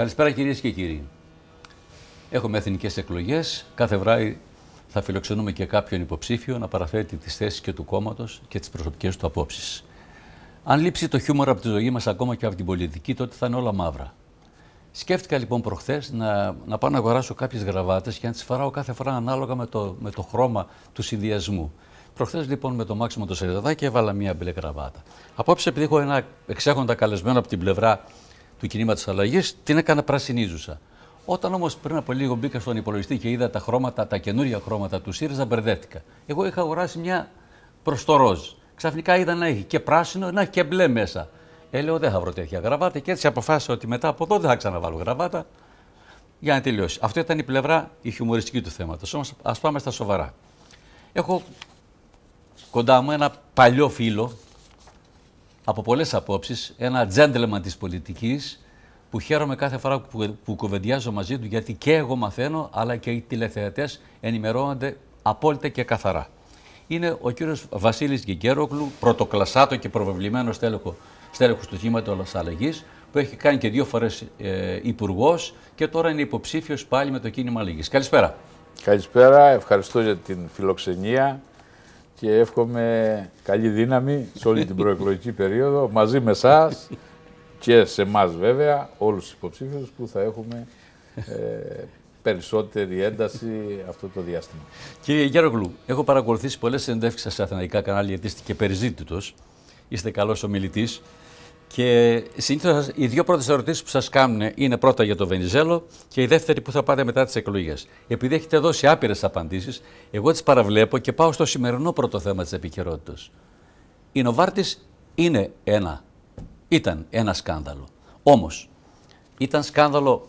Καλησπέρα κυρίες και κύριοι. Έχουμε εθνικές εκλογές. Κάθε βράδυ θα φιλοξενούμε και κάποιον υποψήφιο να παραφέρει τις θέσεις και του κόμματος και τις προσωπικές του απόψεις. Αν λείψει το χιούμορ από τη ζωή μας, ακόμα και από την πολιτική, τότε θα είναι όλα μαύρα. Σκέφτηκα λοιπόν προχθές να, να πάω να αγοράσω κάποιες γραβάτες και να τις φοράω κάθε φορά ανάλογα με το, με το χρώμα του συνδυασμού. Προχθές λοιπόν με το Μάξιμο το και έβαλα μία μπλε γραβάτα. Απόψε, επειδή έχω ένα εξέχοντα καλεσμένο από την πλευρά του κινήματος αλλαγής, την έκανα πρασινίζουσα. Όταν όμως πριν από λίγο μπήκα στον υπολογιστή και είδα τα χρώματα, τα καινούργια χρώματα του ΣΥΡΙΖΑ, μπερδεύτηκα. Εγώ είχα αγοράσει μια προς το ροζ. Ξαφνικά είδα να έχει και πράσινο, να έχει και μπλε μέσα. Ε, Έλεγα δεν θα βρω τέτοια γραβάτα και έτσι αποφάσισα ότι μετά από εδώ δεν θα ξαναβάλω γραβάτα για να τελειώσει. Αυτό ήταν η πλευρά η χιουμοριστική του θέματος. Όμως ας πάμε στα σοβαρά. Έχω κοντά μου ένα παλιό φίλο από πολλές απόψεις, ένα τζέντλεμα της πολιτικής που χαίρομαι κάθε φορά που, που κουβεντιάζω μαζί του, γιατί και εγώ μαθαίνω, αλλά και οι τηλεθεατές ενημερώνονται απόλυτα και καθαρά. Είναι ο κύριος Βασίλης Γκεγκέροκλου, πρωτοκλασάτο και προβεβλημένο στέλεχο, στέλεχος του Κύματος Αλλαγής, που έχει κάνει και δύο φορές ε, υπουργός και τώρα είναι υποψήφιος πάλι με το κίνημα Αλλαγής. Καλησπέρα. Καλησπέρα, ευχαριστώ για την φιλοξενία και εύχομαι καλή δύναμη σε όλη την προεκλογική περίοδο, μαζί με εσά και σε εμά βέβαια, όλους τους υποψήφιους που θα έχουμε ε, περισσότερη ένταση αυτό το διάστημα. Κύριε Γιάρογλου, έχω παρακολουθήσει πολλές σα σε αθηναϊκά κανάλια, γιατί είστε και περιζήτητος, είστε καλός ομιλητής. Και συνήθως οι δύο πρώτες ερωτήσεις που σας κάνουν είναι πρώτα για το Βενιζέλο και η δεύτερη που θα πάτε μετά τις εκλογές. Επειδή έχετε δώσει άπειρες απαντήσεις, εγώ τις παραβλέπω και πάω στο σημερινό πρώτο θέμα της επικαιρότητας. Η Νοβάρτης είναι ένα. Ήταν ένα σκάνδαλο. Όμως, ήταν σκάνδαλο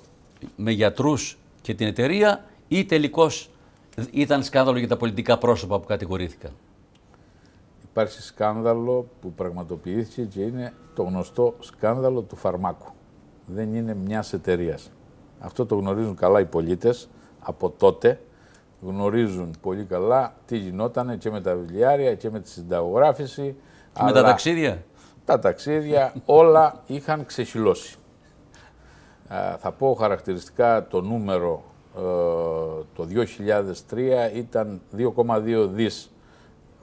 με γιατρούς και την εταιρεία ή τελικώς ήταν σκάνδαλο για τα πολιτικά πρόσωπα που κατηγορήθηκαν. Υπάρχει σκάνδαλο που πραγματοποιήθηκε και είναι το γνωστό σκάνδαλο του φαρμάκου. Δεν είναι μιας εταιρείας. Αυτό το γνωρίζουν καλά οι πολίτες από τότε. Γνωρίζουν πολύ καλά τι γινόταν και με τα βιβλιάρια και με τη συνταγογράφηση. Και με τα ταξίδια. Τα ταξίδια όλα είχαν ξεχυλώσει. Ε, θα πω χαρακτηριστικά το νούμερο ε, το 2003 ήταν 2,2 δις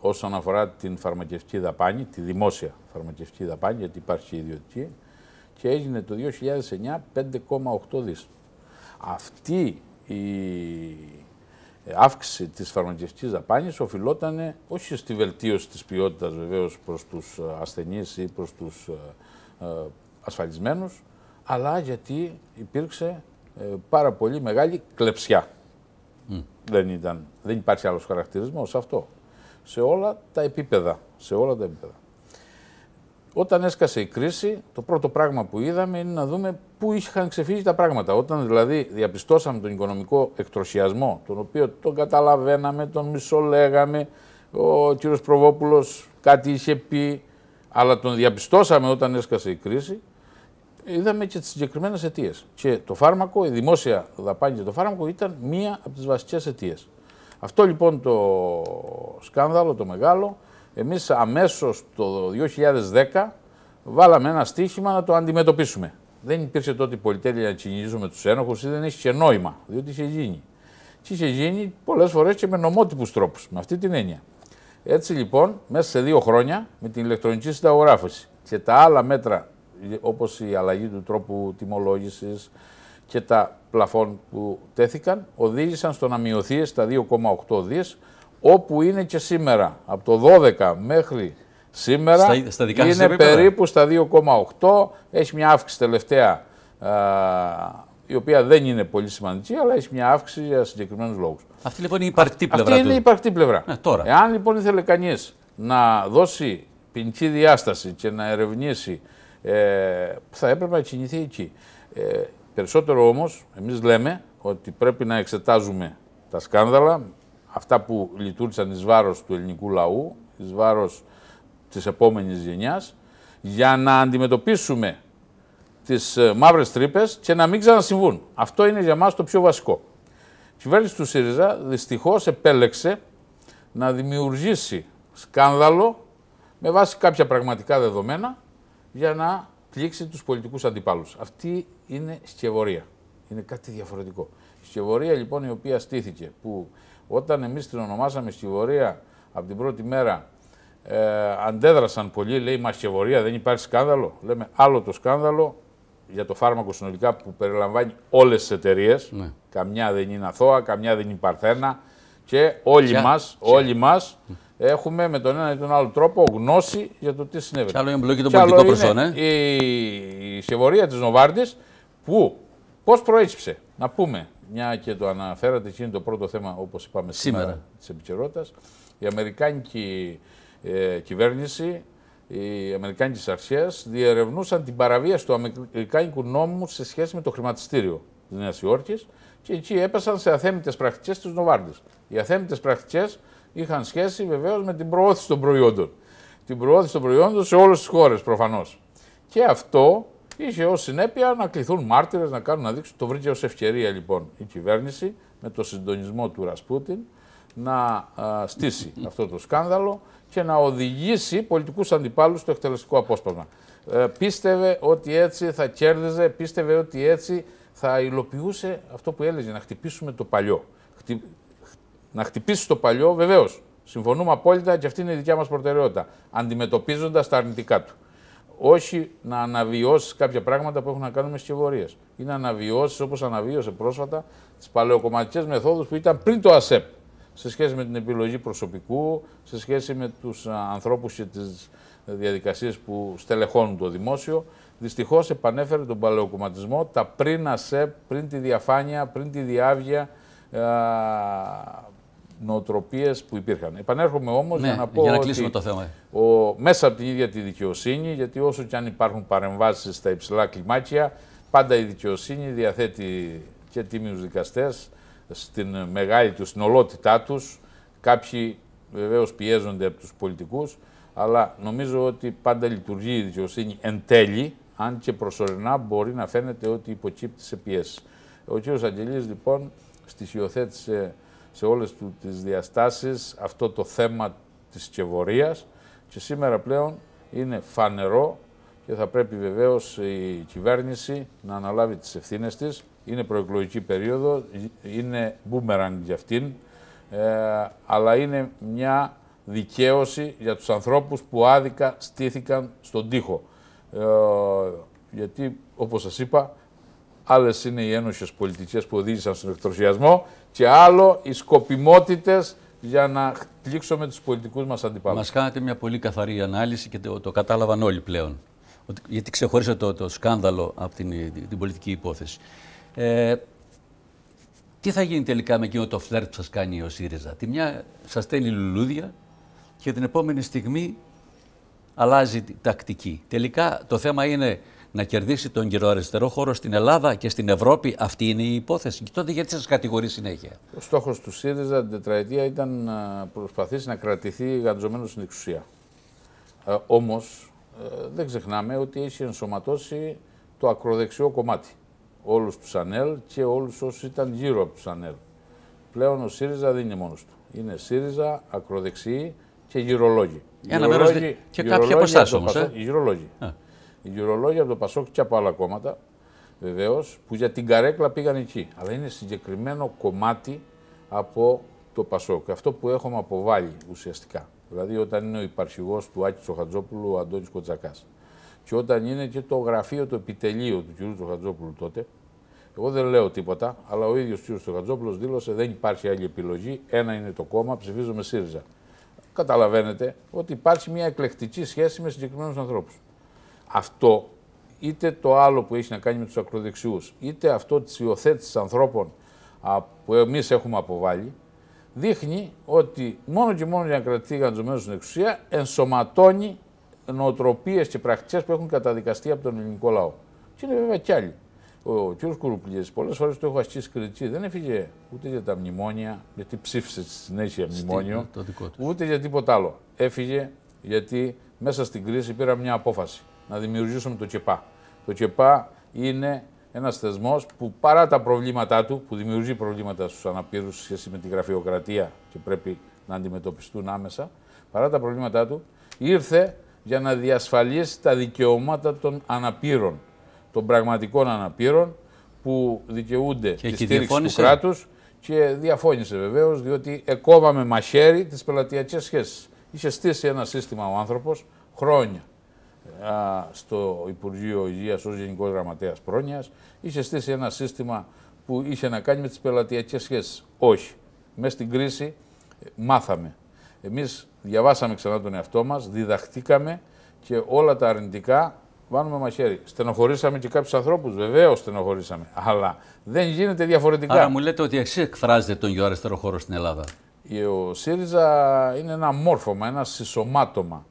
όσον αφορά την φαρμακευτική δαπάνη, τη δημόσια φαρμακευτική δαπάνη, γιατί υπάρχει ιδιωτική, και έγινε το 2009 5,8 δις. Αυτή η αύξηση της φαρμακευτικής δαπάνης οφειλόταν όχι στη βελτίωση της ποιότητας βεβαίως προς τους ε, ασθενείς ή προς τους ε, ε, ασφαλισμένους, αλλά γιατί υπήρξε πάρα πολύ μεγάλη κλεψιά. Δεν, ήταν, δεν υπάρχει άλλος χαρακτηρισμός αυτό σε όλα τα επίπεδα. Σε όλα τα επίπεδα. Όταν έσκασε η κρίση, το πρώτο πράγμα που είδαμε είναι να δούμε πού είχαν ξεφύγει τα πράγματα. Όταν δηλαδή διαπιστώσαμε τον οικονομικό εκτροσιασμό, τον οποίο τον καταλαβαίναμε, τον μισολέγαμε, ο κύριος Προβόπουλος κάτι είχε πει, αλλά τον διαπιστώσαμε όταν έσκασε η κρίση, είδαμε και τις συγκεκριμένες αιτίες. Και το φάρμακο, η δημόσια δαπάνη για το φάρμακο ήταν μία από τις βασικές αιτίες. Αυτό λοιπόν το σκάνδαλο, το μεγάλο, εμείς αμέσως το 2010 βάλαμε ένα στίχημα να το αντιμετωπίσουμε. Δεν υπήρξε τότε η πολυτέλεια να κυνηγίζουμε τους ένοχους ή δεν έχει και νόημα, διότι είχε γίνει. Και είχε γίνει πολλές φορές και με νομότυπους τρόπους, με αυτή την έννοια. Έτσι λοιπόν, μέσα σε δύο χρόνια, με την ηλεκτρονική συνταγογράφηση και τα άλλα μέτρα, όπως η αλλαγή του τρόπου τιμολόγησης, και τα πλαφόν που τέθηκαν οδήγησαν στο να μειωθεί στα 2,8 δις όπου είναι και σήμερα. Από το 12 μέχρι σήμερα είναι περίπου στα 2,8. Έχει μια αύξηση τελευταία α, η οποία δεν είναι πολύ σημαντική, αλλά έχει μια αύξηση για συγκεκριμένους λόγους. Αυτή λοιπόν είναι η υπαρκτή πλευρά. Αυτή είναι η υπαρκτή πλευρά. Ναι, τώρα. Εάν λοιπόν ήθελε κανείς να δώσει ποινική διάσταση και να ερευνήσει, ε, θα έπρεπε να κινηθεί εκεί. Ε, Περισσότερο όμως, εμείς λέμε ότι πρέπει να εξετάζουμε τα σκάνδαλα, αυτά που λειτουργήσαν εις βάρος του ελληνικού λαού, εις βάρος της επόμενης γενιάς, για να αντιμετωπίσουμε τις ε, μαύρες τρύπες και να μην ξανασυμβούν. Αυτό είναι για μας το πιο βασικό. Η κυβέρνηση του ΣΥΡΙΖΑ δυστυχώς επέλεξε να δημιουργήσει σκάνδαλο με βάση κάποια πραγματικά δεδομένα για να πλήξει τους πολιτικούς αντιπάλους. Αυτή είναι σκευωρία. Είναι κάτι διαφορετικό. Σκευωρία λοιπόν η οποία στήθηκε που όταν εμείς την ονομάσαμε σκευωρία από την πρώτη μέρα ε, αντέδρασαν πολλοί, λέει μα σκευωρία δεν υπάρχει σκάνδαλο. Λέμε άλλο το σκάνδαλο για το φάρμακο συνολικά που περιλαμβάνει όλες τις εταιρείες. Ναι. Καμιά δεν είναι αθώα, καμιά δεν είναι παρθένα και όλοι μα. Όλοι μας, έχουμε με τον ένα ή τον άλλο τρόπο γνώση για το τι συνέβη. Και άλλο είναι εμπλοκή των πολιτικών προσώπων. Ε. Η, η της Νοβάρτης που πώς προέκυψε. Να πούμε, μια και το αναφέρατε, και είναι το πρώτο θέμα, όπως είπαμε σήμερα, σήμερα της επικαιρότητας. Η Αμερικάνικη ε, κυβέρνηση, η Αμερικάνικης αρχέ διερευνούσαν την παραβίαση του Αμερικάνικου νόμου σε σχέση με το χρηματιστήριο της Νέας Υόρκης και εκεί έπεσαν σε αθέμητες πρακτικές της Νοβάρτης. Οι αθέμητες πρακτικές είχαν σχέση βεβαίως με την προώθηση των προϊόντων. Την προώθηση των προϊόντων σε όλες τις χώρες προφανώς. Και αυτό είχε ως συνέπεια να κληθούν μάρτυρες, να κάνουν να δείξουν. Το βρήκε ως ευκαιρία λοιπόν η κυβέρνηση με το συντονισμό του Ρασπούτιν να α, στήσει αυτό το σκάνδαλο και να οδηγήσει πολιτικούς αντιπάλους στο εκτελεστικό απόσπασμα. Ε, πίστευε ότι έτσι θα κέρδιζε, πίστευε ότι έτσι θα υλοποιούσε αυτό που έλεγε, να χτυπήσουμε το παλιό να χτυπήσεις το παλιό, βεβαίως. Συμφωνούμε απόλυτα και αυτή είναι η δικιά μας προτεραιότητα. Αντιμετωπίζοντας τα αρνητικά του. Όχι να αναβιώσεις κάποια πράγματα που έχουν να κάνουν με Ή να αναβιώσεις όπως αναβίωσε πρόσφατα τις παλαιοκομματικές μεθόδους που ήταν πριν το ΑΣΕΠ. Σε σχέση με την επιλογή προσωπικού, σε σχέση με τους ανθρώπους και τις διαδικασίες που στελεχώνουν το δημόσιο. Δυστυχώς επανέφερε τον παλαιοκομματισμό, τα πριν ΑΣΕΠ, πριν τη διαφάνεια, πριν τη διάβγεια ε, νοοτροπίε που υπήρχαν. Επανέρχομαι όμως ναι, για να πω. Για να κλείσουμε ότι το θέμα. Ναι. Ο, μέσα από την ίδια τη δικαιοσύνη, γιατί όσο και αν υπάρχουν παρεμβάσεις στα υψηλά κλιμάκια, πάντα η δικαιοσύνη διαθέτει και τίμιους δικαστές στην μεγάλη τους, στην ολότητά τους. Κάποιοι βεβαίως πιέζονται από τους πολιτικούς, αλλά νομίζω ότι πάντα λειτουργεί η δικαιοσύνη εν τέλει, αν και προσωρινά μπορεί να φαίνεται ότι υποκύπτει σε πιέσεις. Ο κ. Αγγελής λοιπόν στοιχειοθέτησε σε όλες του τις διαστάσεις αυτό το θέμα της κεβορίας και σήμερα πλέον είναι φανερό και θα πρέπει βεβαίως η κυβέρνηση να αναλάβει τις ευθύνες της. Είναι προεκλογική περίοδο, είναι μπούμεραν για αυτήν, ε, αλλά είναι μια δικαίωση για τους ανθρώπους που άδικα στήθηκαν στον τοίχο. Ε, γιατί, όπως σας είπα, Άλλες είναι οι ένωσε πολιτικές που οδήγησαν στον εκτροσιασμό και άλλο οι σκοπιμότητες για να πλήξουμε τους πολιτικούς μας αντιπάλους. Μας κάνατε μια πολύ καθαρή ανάλυση και το, το κατάλαβαν όλοι πλέον. Γιατί ξεχώρισα το, το σκάνδαλο από την, την πολιτική υπόθεση. Ε, τι θα γίνει τελικά με εκείνο το φλερτ που σας κάνει ο ΣΥΡΙΖΑ. Τη μια σας στέλνει λουλούδια και την επόμενη στιγμή αλλάζει τακτική. Τελικά το θέμα είναι να κερδίσει τον αριστερό χώρο στην Ελλάδα και στην Ευρώπη, αυτή είναι η υπόθεση. Και τότε γιατί σας κατηγορεί συνέχεια. Ο στόχος του ΣΥΡΙΖΑ την τετραετία ήταν να προσπαθήσει να κρατηθεί γαντζωμένος στην εξουσία. Ε, Όμως ε, δεν ξεχνάμε ότι έχει ενσωματώσει το ακροδεξιό κομμάτι. Όλους τους Ανέλ και όλους όσου ήταν γύρω από τους Ανέλ. Πλέον ο ΣΥΡΙΖΑ δεν είναι μόνος του. Είναι ΣΥΡΙΖΑ, ακροδεξιοί και γυρολόγοι. Ένα γυρολόγοι, και κάποιοι από εσάς όμως. Γυρολόγοι γυρολόγοι από το Πασόκ και από άλλα κόμματα, βεβαίως, που για την καρέκλα πήγαν εκεί. Αλλά είναι συγκεκριμένο κομμάτι από το Πασόκ. Αυτό που έχουμε αποβάλει ουσιαστικά. Δηλαδή, όταν είναι ο υπαρχηγός του Άκη Τσοχατζόπουλου, ο Αντώνης Κοτζάκά, Και όταν είναι και το γραφείο, το επιτελείο του κ. Τσοχατζόπουλου τότε. Εγώ δεν λέω τίποτα, αλλά ο ίδιος κ. Τσοχατζόπουλος δήλωσε δεν υπάρχει άλλη επιλογή. Ένα είναι το κόμμα, ψηφίζουμε ΣΥΡΙΖΑ. Καταλαβαίνετε ότι υπάρχει μια εκλεκτική σχέση με συγκεκριμένους ανθρώπους αυτό, είτε το άλλο που έχει να κάνει με τους ακροδεξιούς, είτε αυτό της υιοθέτησης ανθρώπων που εμείς έχουμε αποβάλει, δείχνει ότι μόνο και μόνο για να κρατηθεί γαντζωμένος στην εξουσία ενσωματώνει νοοτροπίες και πρακτικές που έχουν καταδικαστεί από τον ελληνικό λαό. Και είναι βέβαια κι άλλοι. Ο κ. Κουρουπλιέ, πολλές φορές το έχω ασκήσει κριτική, δεν έφυγε ούτε για τα μνημόνια, γιατί ψήφισε στη συνέχεια μνημόνιο, ούτε για τίποτα άλλο. Έφυγε γιατί μέσα στην κρίση πήρα μια απόφαση να δημιουργήσουμε το ΚΕΠΑ. Το ΚΕΠΑ είναι ένας θεσμός που παρά τα προβλήματά του, που δημιουργεί προβλήματα στους αναπήρους σε σχέση με τη γραφειοκρατία και πρέπει να αντιμετωπιστούν άμεσα, παρά τα προβλήματά του, ήρθε για να διασφαλίσει τα δικαιώματα των αναπήρων, των πραγματικών αναπήρων που δικαιούνται και τη στήριξη του κράτους. Και διαφώνησε βεβαίως, διότι εκόβαμε μαχαίρι τις πελατειακές σχέσεις. Είχε στήσει ένα σύστημα ο άνθρωπος χρόνια στο Υπουργείο Υγείας ως Γενικός Γραμματέας Πρόνοιας. είχε στήσει ένα σύστημα που είχε να κάνει με τις πελατειακές σχέσεις. Όχι. Μέσα στην κρίση μάθαμε. Εμείς διαβάσαμε ξανά τον εαυτό μας, διδαχτήκαμε και όλα τα αρνητικά Βάνουμε μαχαίρι. Στενοχωρήσαμε και κάποιους ανθρώπους, βεβαίως στενοχωρήσαμε. Αλλά δεν γίνεται διαφορετικά. Άρα μου λέτε ότι εσύ εκφράζετε τον γιο αριστερό χώρο στην Ελλάδα. Ο ΣΥΡΙΖΑ είναι ένα μόρφωμα, ένα συσσωμάτωμα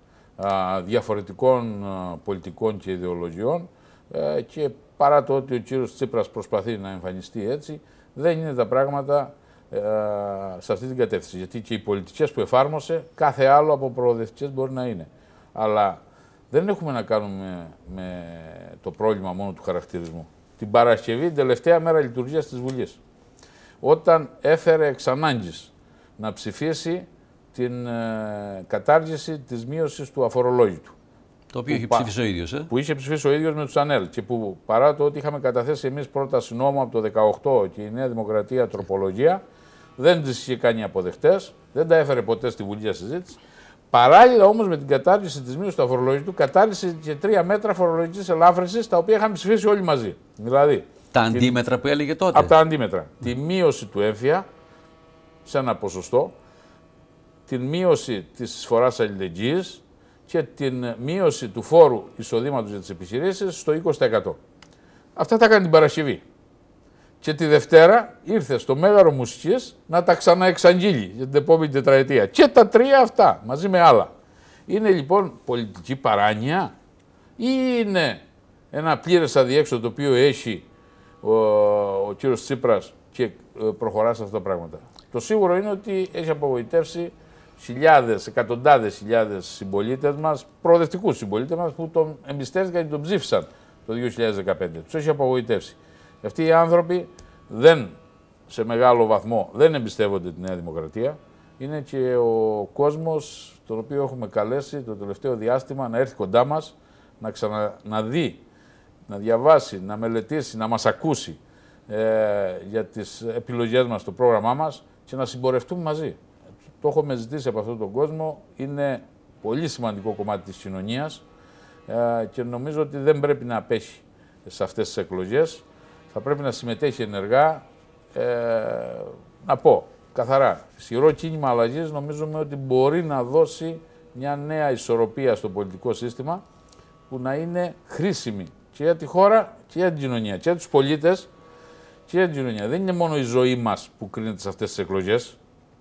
διαφορετικών πολιτικών και ιδεολογιών ε, και παρά το ότι ο κύριος Τσίπρας προσπαθεί να εμφανιστεί έτσι, δεν είναι τα πράγματα ε, σε αυτή την κατεύθυνση. Γιατί και οι πολιτικές που εφάρμοσε, κάθε άλλο από προοδευτικές μπορεί να είναι. Αλλά δεν έχουμε να κάνουμε με το πρόβλημα μόνο του χαρακτηρισμού. Την Παρασκευή, την τελευταία μέρα λειτουργίας της Βουλής, όταν έφερε εξ να ψηφίσει την ε, κατάργηση της μείωσης του αφορολόγητου. Το οποίο είχε ψηφίσει ο ίδιος. Ε? Που είχε ψηφίσει ο ίδιος με τους Ανέλ. Και που παρά το ότι είχαμε καταθέσει εμείς πρώτα νόμου από το 18 και η Νέα Δημοκρατία τροπολογία, δεν τις είχε κάνει αποδεκτές, δεν τα έφερε ποτέ στη Βουλή για συζήτηση. Παράλληλα όμως με την κατάργηση της μείωσης του αφορολόγητου κατάργησε και τρία μέτρα φορολογική ελάφρυνσης τα οποία είχαν ψηφίσει όλοι μαζί. Δηλαδή. Τα αντίμετρα την... που έλεγε τότε. Από τα αντίμετρα. Mm. Τη μείωση του έμφυα σε ένα ποσοστό, την μείωση της φοράς αλληλεγγύης και την μείωση του φόρου εισοδήματος για τις επιχειρήσεις στο 20%. Αυτά τα έκανε την Παρασκευή. Και τη Δευτέρα ήρθε στο Μέγαρο Μουσικής να τα ξαναεξαγγείλει για την επόμενη τετραετία. Και τα τρία αυτά μαζί με άλλα. Είναι λοιπόν πολιτική παράνοια ή είναι ένα πλήρες αδιέξοδο το οποίο έχει ο, ο κύριος Τσίπρας και ε, προχωρά σε αυτά τα πράγματα. Το σίγουρο είναι ότι έχει απογοητεύσει χιλιάδες, εκατοντάδες χιλιάδες συμπολίτες μας, προοδευτικούς συμπολίτες μας, που τον εμπιστεύτηκαν και τον ψήφισαν το 2015. Τους έχει απογοητεύσει. Αυτοί οι άνθρωποι δεν, σε μεγάλο βαθμό, δεν εμπιστεύονται τη Νέα Δημοκρατία. Είναι και ο κόσμος τον οποίο έχουμε καλέσει το τελευταίο διάστημα να έρθει κοντά μας, να, ξαναδεί, να δει, να διαβάσει, να μελετήσει, να μας ακούσει ε, για τις επιλογές μας, το πρόγραμμά μας και να συμπορευτούμε μαζί το έχουμε ζητήσει από αυτόν τον κόσμο, είναι πολύ σημαντικό κομμάτι της κοινωνίας ε, και νομίζω ότι δεν πρέπει να απέχει σε αυτές τις εκλογές. Θα πρέπει να συμμετέχει ενεργά, ε, να πω καθαρά, σιρό κίνημα αλλαγής νομίζουμε ότι μπορεί να δώσει μια νέα ισορροπία στο πολιτικό σύστημα που να είναι χρήσιμη και για τη χώρα και για την κοινωνία και για τους πολίτες και για την κοινωνία. Δεν είναι μόνο η ζωή μας που κρίνεται σε αυτές τις εκλογές,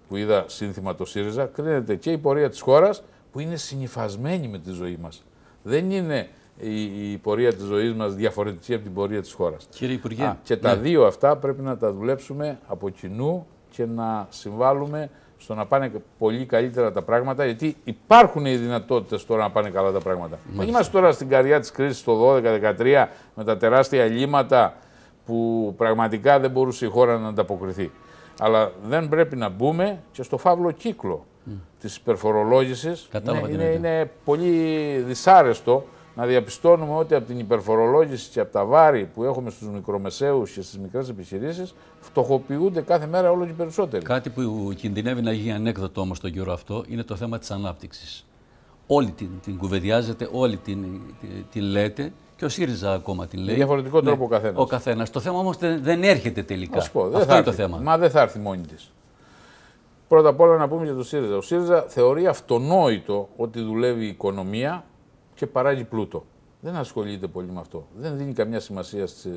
που είδα σύνθημα το ΣΥΡΙΖΑ, κρίνεται και η πορεία της χώρας που είναι συνυφασμένη με τη ζωή μας. Δεν είναι η, πορεία της ζωής μας διαφορετική από την πορεία της χώρας. Κύριε Υπουργέ. και τα ναι. δύο αυτά πρέπει να τα δουλέψουμε από κοινού και να συμβάλλουμε στο να πάνε πολύ καλύτερα τα πράγματα, γιατί υπάρχουν οι δυνατότητες τώρα να πάνε καλά τα πράγματα. Μάλιστα. είμαστε τώρα στην καρδιά της κρίσης το 12-13 με τα τεράστια ελλείμματα που πραγματικά δεν μπορούσε η χώρα να ανταποκριθεί. Αλλά δεν πρέπει να μπούμε και στο φαύλο κύκλο mm. της υπερφορολόγησης. Ναι, είναι, πολύ δυσάρεστο να διαπιστώνουμε ότι από την υπερφορολόγηση και από τα βάρη που έχουμε στους μικρομεσαίους και στις μικρές επιχειρήσεις φτωχοποιούνται κάθε μέρα όλο και περισσότεροι. Κάτι που κινδυνεύει να γίνει ανέκδοτο όμως τον καιρό αυτό είναι το θέμα της ανάπτυξης. Όλη την, την κουβεντιάζετε, όλη την, την, την λέτε και ο ΣΥΡΙΖΑ ακόμα την λέει. Διαφορετικό ναι, τρόπο ο καθένας. Ο καθένας. Το θέμα όμως δεν έρχεται τελικά. πω, δεν θα είναι το θέμα. Μα δεν θα έρθει μόνη της. Πρώτα απ' όλα να πούμε για τον ΣΥΡΙΖΑ. Ο ΣΥΡΙΖΑ θεωρεί αυτονόητο ότι δουλεύει η οικονομία και παράγει πλούτο. Δεν ασχολείται πολύ με αυτό. Δεν δίνει καμιά σημασία στι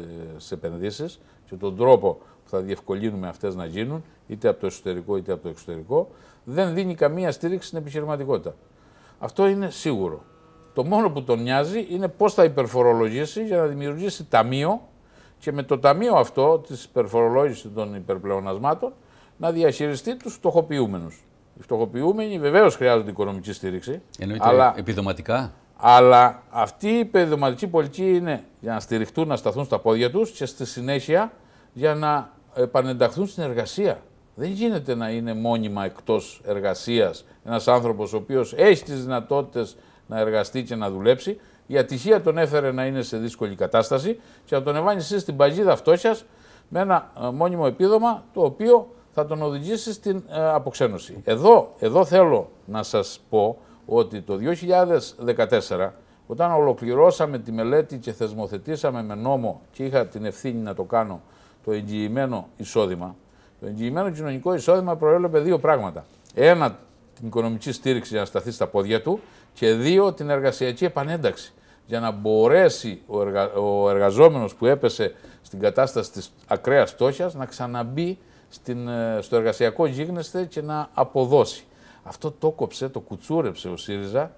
ε, επενδύσεις και τον τρόπο που θα διευκολύνουμε αυτές να γίνουν, είτε από το εσωτερικό είτε από το εξωτερικό. Δεν δίνει καμία στήριξη στην επιχειρηματικότητα. Αυτό είναι σίγουρο. Το μόνο που τον νοιάζει είναι πώς θα υπερφορολογήσει για να δημιουργήσει ταμείο και με το ταμείο αυτό της υπερφορολόγησης των υπερπλεονασμάτων να διαχειριστεί τους φτωχοποιούμενους. Οι φτωχοποιούμενοι βεβαίως χρειάζονται οικονομική στήριξη. Εννοείται αλλά, επιδοματικά. Αλλά αυτή η επιδοματική πολιτική είναι για να στηριχτούν, να σταθούν στα πόδια τους και στη συνέχεια για να επανενταχθούν στην εργασία. Δεν γίνεται να είναι μόνιμα εκτός εργασίας ένας άνθρωπος ο οποίος έχει τις δυνατότητες να εργαστεί και να δουλέψει. Η ατυχία τον έφερε να είναι σε δύσκολη κατάσταση και να τον εμβάνει στην παγίδα φτώχειας με ένα ε, μόνιμο επίδομα το οποίο θα τον οδηγήσει στην ε, αποξένωση. Εδώ, εδώ θέλω να σας πω ότι το 2014 όταν ολοκληρώσαμε τη μελέτη και θεσμοθετήσαμε με νόμο και είχα την ευθύνη να το κάνω το εγγυημένο εισόδημα, το εγγυημένο κοινωνικό εισόδημα προέλεπε δύο πράγματα. Ένα, την οικονομική στήριξη για να σταθεί στα πόδια του και δύο την εργασιακή επανένταξη. Για να μπορέσει ο, εργα... εργαζόμενος που έπεσε στην κατάσταση της ακραίας φτώχειας να ξαναμπεί ε, στο εργασιακό γίγνεσθε και να αποδώσει. Αυτό το κόψε, το κουτσούρεψε ο ΣΥΡΙΖΑ,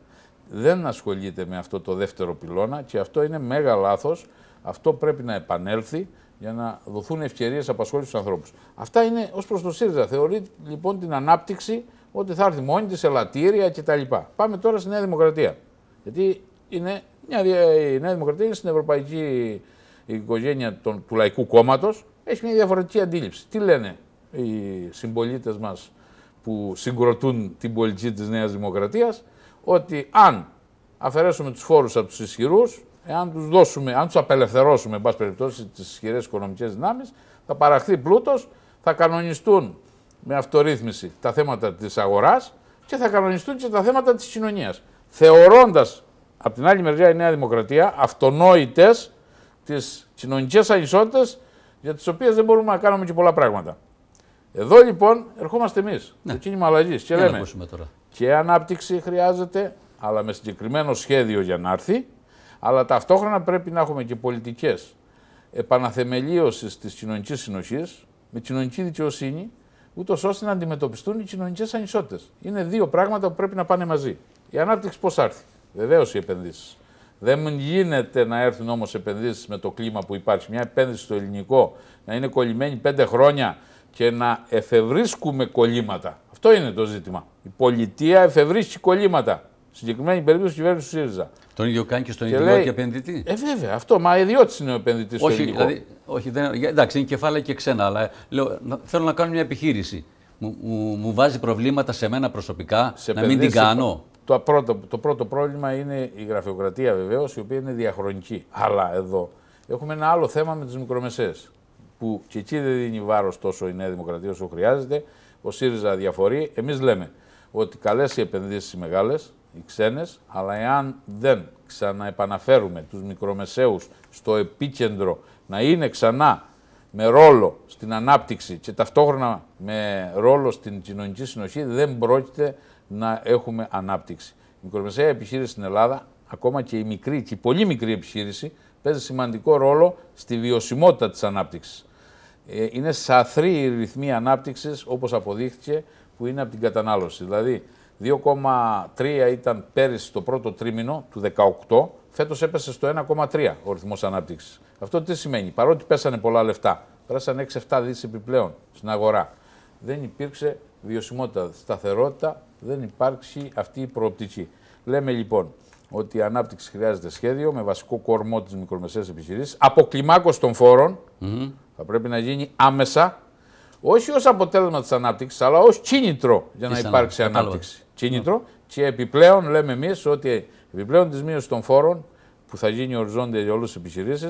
δεν ασχολείται με αυτό το δεύτερο πυλώνα και αυτό είναι μέγα λάθος. Αυτό πρέπει να επανέλθει για να δοθούν ευκαιρίες απασχόλησης στους ανθρώπους. Αυτά είναι ως προς το ΣΥΡΙΖΑ. Θεωρεί λοιπόν την ανάπτυξη ότι θα έρθει μόνη της, λατήρια κτλ. Πάμε τώρα στη Νέα Δημοκρατία. Γιατί είναι μια, η Νέα Δημοκρατία είναι στην ευρωπαϊκή οικογένεια των, του Λαϊκού Κόμματος, έχει μια διαφορετική αντίληψη. Τι λένε οι συμπολίτες μας που συγκροτούν την πολιτική της Νέας Δημοκρατίας, ότι αν αφαιρέσουμε τους φόρους από τους ισχυρούς, τους δώσουμε, αν τους απελευθερώσουμε, εν περιπτώσει, τις ισχυρές οικονομικές δυνάμεις, θα παραχθεί πλούτος, θα κανονιστούν με αυτορύθμιση τα θέματα της αγοράς και θα κανονιστούν και τα θέματα της κοινωνίας, Θεωρώντας από την άλλη μεριά η Νέα Δημοκρατία αυτονόητες τις κοινωνικές ανισότητες για τις οποίες δεν μπορούμε να κάνουμε και πολλά πράγματα. Εδώ λοιπόν ερχόμαστε εμείς, ναι. το κίνημα αλλαγής. και λέμε τώρα. και ανάπτυξη χρειάζεται, αλλά με συγκεκριμένο σχέδιο για να έρθει, αλλά ταυτόχρονα πρέπει να έχουμε και πολιτικές επαναθεμελίωσης της κοινωνικής συνοχής, με κοινωνική δικαιοσύνη, ούτως ώστε να αντιμετωπιστούν οι κοινωνικές ανισότητες. Είναι δύο πράγματα που πρέπει να πάνε μαζί. Η ανάπτυξη πώς άρθει. Βεβαίως οι επενδύσεις. Δεν γίνεται να έρθουν όμως επενδύσεις με το κλίμα που υπάρχει. Μια επένδυση στο ελληνικό να είναι κολλημένη πέντε χρόνια και να εφευρίσκουμε κολλήματα. Αυτό είναι το ζήτημα. Η πολιτεία εφευρίσκει κολλήματα. Συγκεκριμένη περίπτωση κυβέρνηση του ΣΥΡΙΖΑ. Τον ίδιο κάνει και στον και ιδιώτη επενδυτή. Ε, βέβαια, αυτό. Μα ιδιώτη είναι ο επενδυτής του ελληνικό. Δηλαδή, όχι, δεν, εντάξει, είναι κεφάλαια και ξένα, αλλά λέω, θέλω να κάνω μια επιχείρηση. Μου, μου, βάζει προβλήματα σε μένα προσωπικά, σε να μην την κάνω. Το πρώτο, το πρώτο πρόβλημα είναι η γραφειοκρατία βεβαίως, η οποία είναι διαχρονική. Αλλά εδώ έχουμε ένα άλλο θέμα με τις μικρομεσαίες. Που και εκεί δεν δίνει βάρος τόσο η Νέα Δημοκρατία όσο χρειάζεται. Ο ΣΥΡΙΖΑ διαφορεί. Εμείς λέμε ότι καλές οι επενδύσεις μεγάλες, οι αλλά εάν δεν ξαναεπαναφέρουμε τους μικρομεσαίους στο επίκεντρο να είναι ξανά με ρόλο στην ανάπτυξη και ταυτόχρονα με ρόλο στην κοινωνική συνοχή, δεν πρόκειται να έχουμε ανάπτυξη. Η μικρομεσαία επιχείρηση στην Ελλάδα, ακόμα και η μικρή και η πολύ μικρή επιχείρηση, παίζει σημαντικό ρόλο στη βιωσιμότητα της ανάπτυξης. Ε, είναι σαθροί οι ρυθμοί ανάπτυξης, όπως αποδείχθηκε, που είναι από την κατανάλωση. Δηλαδή, 2,3 ήταν πέρυσι το πρώτο τρίμηνο του 18, φέτος έπεσε στο 1,3 ο ρυθμός ανάπτυξης. Αυτό τι σημαίνει, παρότι πέσανε πολλά λεφτά, πέρασαν 6-7 δις επιπλέον στην αγορά, δεν υπήρξε βιωσιμότητα, σταθερότητα, δεν υπάρξει αυτή η προοπτική. Λέμε λοιπόν ότι η ανάπτυξη χρειάζεται σχέδιο με βασικό κορμό της μικρομεσαίας επιχειρήσης, αποκλιμάκωση των φόρων, θα πρέπει να γίνει άμεσα, όχι ως αποτέλεσμα της ανάπτυξης, αλλά ως κίνητρο για να υπάρξει ανάπτυξης κίνητρο και επιπλέον λέμε εμείς ότι επιπλέον της μείωσης των φόρων που θα γίνει οριζόντια για όλες τις επιχειρήσεις